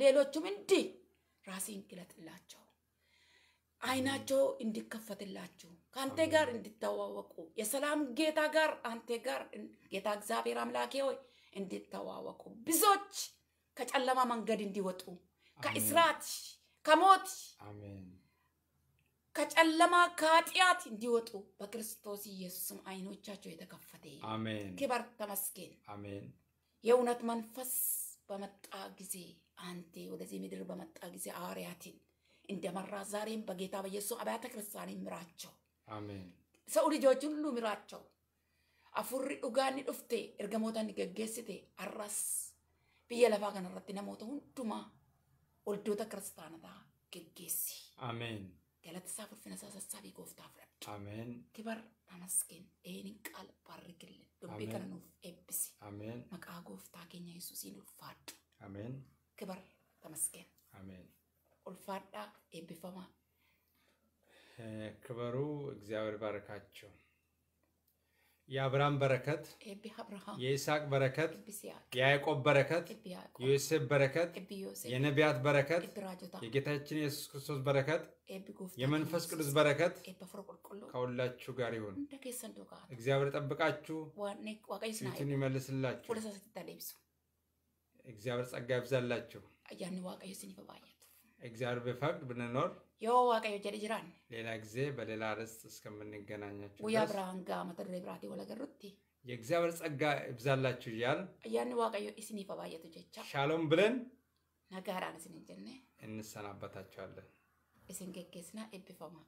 Speaker 2: ሌሎቹም እንዲህ ራሴን ግለጥላቸው፣ አይናቸው እንዲከፈትላችሁ፣ ከአንተ ጋር እንድተዋወቁ፣ የሰላም ጌታ ጋር አንተ ጋር ጌታ እግዚአብሔር አምላኬ ሆይ እንድተዋወቁ፣ ብዙዎች ከጨለማ መንገድ እንዲወጡ፣ ከእስራት ከሞት ከጨለማ ከኃጢአት እንዲወጡ በክርስቶስ ኢየሱስም አይኖቻቸው የተከፈተ ክበር ተመስገን። የእውነት መንፈስ በመጣ ጊዜ አንተ ወደዚህ ምድር በመጣ ጊዜ ሐዋርያትን እንደመራ ዛሬም በጌታ በኢየሱስ አብያተ ክርስቲያን ምራቸው። ሰው ልጆች ሁሉ ምራቸው። አፉሪ ዱጋኒ ዱፍቴ እርገሞታን ገጌስቴ አራስ ብየ ለፋ ከነረት ነሞተ ሁንዱማ ወልዶተ ክርስቲያናታ ገጌሲ አሜን። ገለትሳ ፍርፍነሳ ሰሳቢ ጎፍታ ፍረድ አሜን። ክበር ተመስገን። ይህንን ቃል ባርግልን። ዶቤ ከነኑፍ ኤብሲ አሜን። መቃ ጎፍታ ኬኛ ኢየሱስ ይኑፋዱ አሜን። ክበር ተመስገን። አሜን። ኡልፋዳ ኤብፈማ
Speaker 1: ክበሩ። እግዚአብሔር ባረካቸው። የአብርሃም በረከት፣ የይስሐቅ በረከት፣ የያዕቆብ በረከት፣ የዮሴፍ በረከት፣ የነቢያት በረከት፣ የጌታችን የኢየሱስ ክርስቶስ በረከት፣ የመንፈስ ቅዱስ በረከት ከሁላችሁ ጋር ይሁን። እግዚአብሔር ጠብቃችሁ፣ ፊቱን ይመልስላችሁ። እግዚአብሔር ጸጋ ይብዛላችሁ።
Speaker 2: አያን ዋቀዮ ስኒ በባየት
Speaker 1: እግዚአብሔር ቢፈቅድ ብንኖር
Speaker 2: ዮ ዋቀዮ ጀደ ጅራን
Speaker 1: ሌላ ጊዜ በሌላ ርዕስ እስከምንገናኛችሁ ውያ ብርሃን
Speaker 2: ጋ መተደሬ ብራቴ ወለገሩቴ
Speaker 1: የእግዚአብሔር ጸጋ ይብዛላችሁ እያል
Speaker 2: አያን ዋቀዮ ስኒ በባየቱ ጀቻ
Speaker 1: ሻሎም ብለን
Speaker 2: ነጋራን ስንጀነ
Speaker 1: እንሰናበታችኋለን
Speaker 2: እስንጌጌስና ኤቢፈማ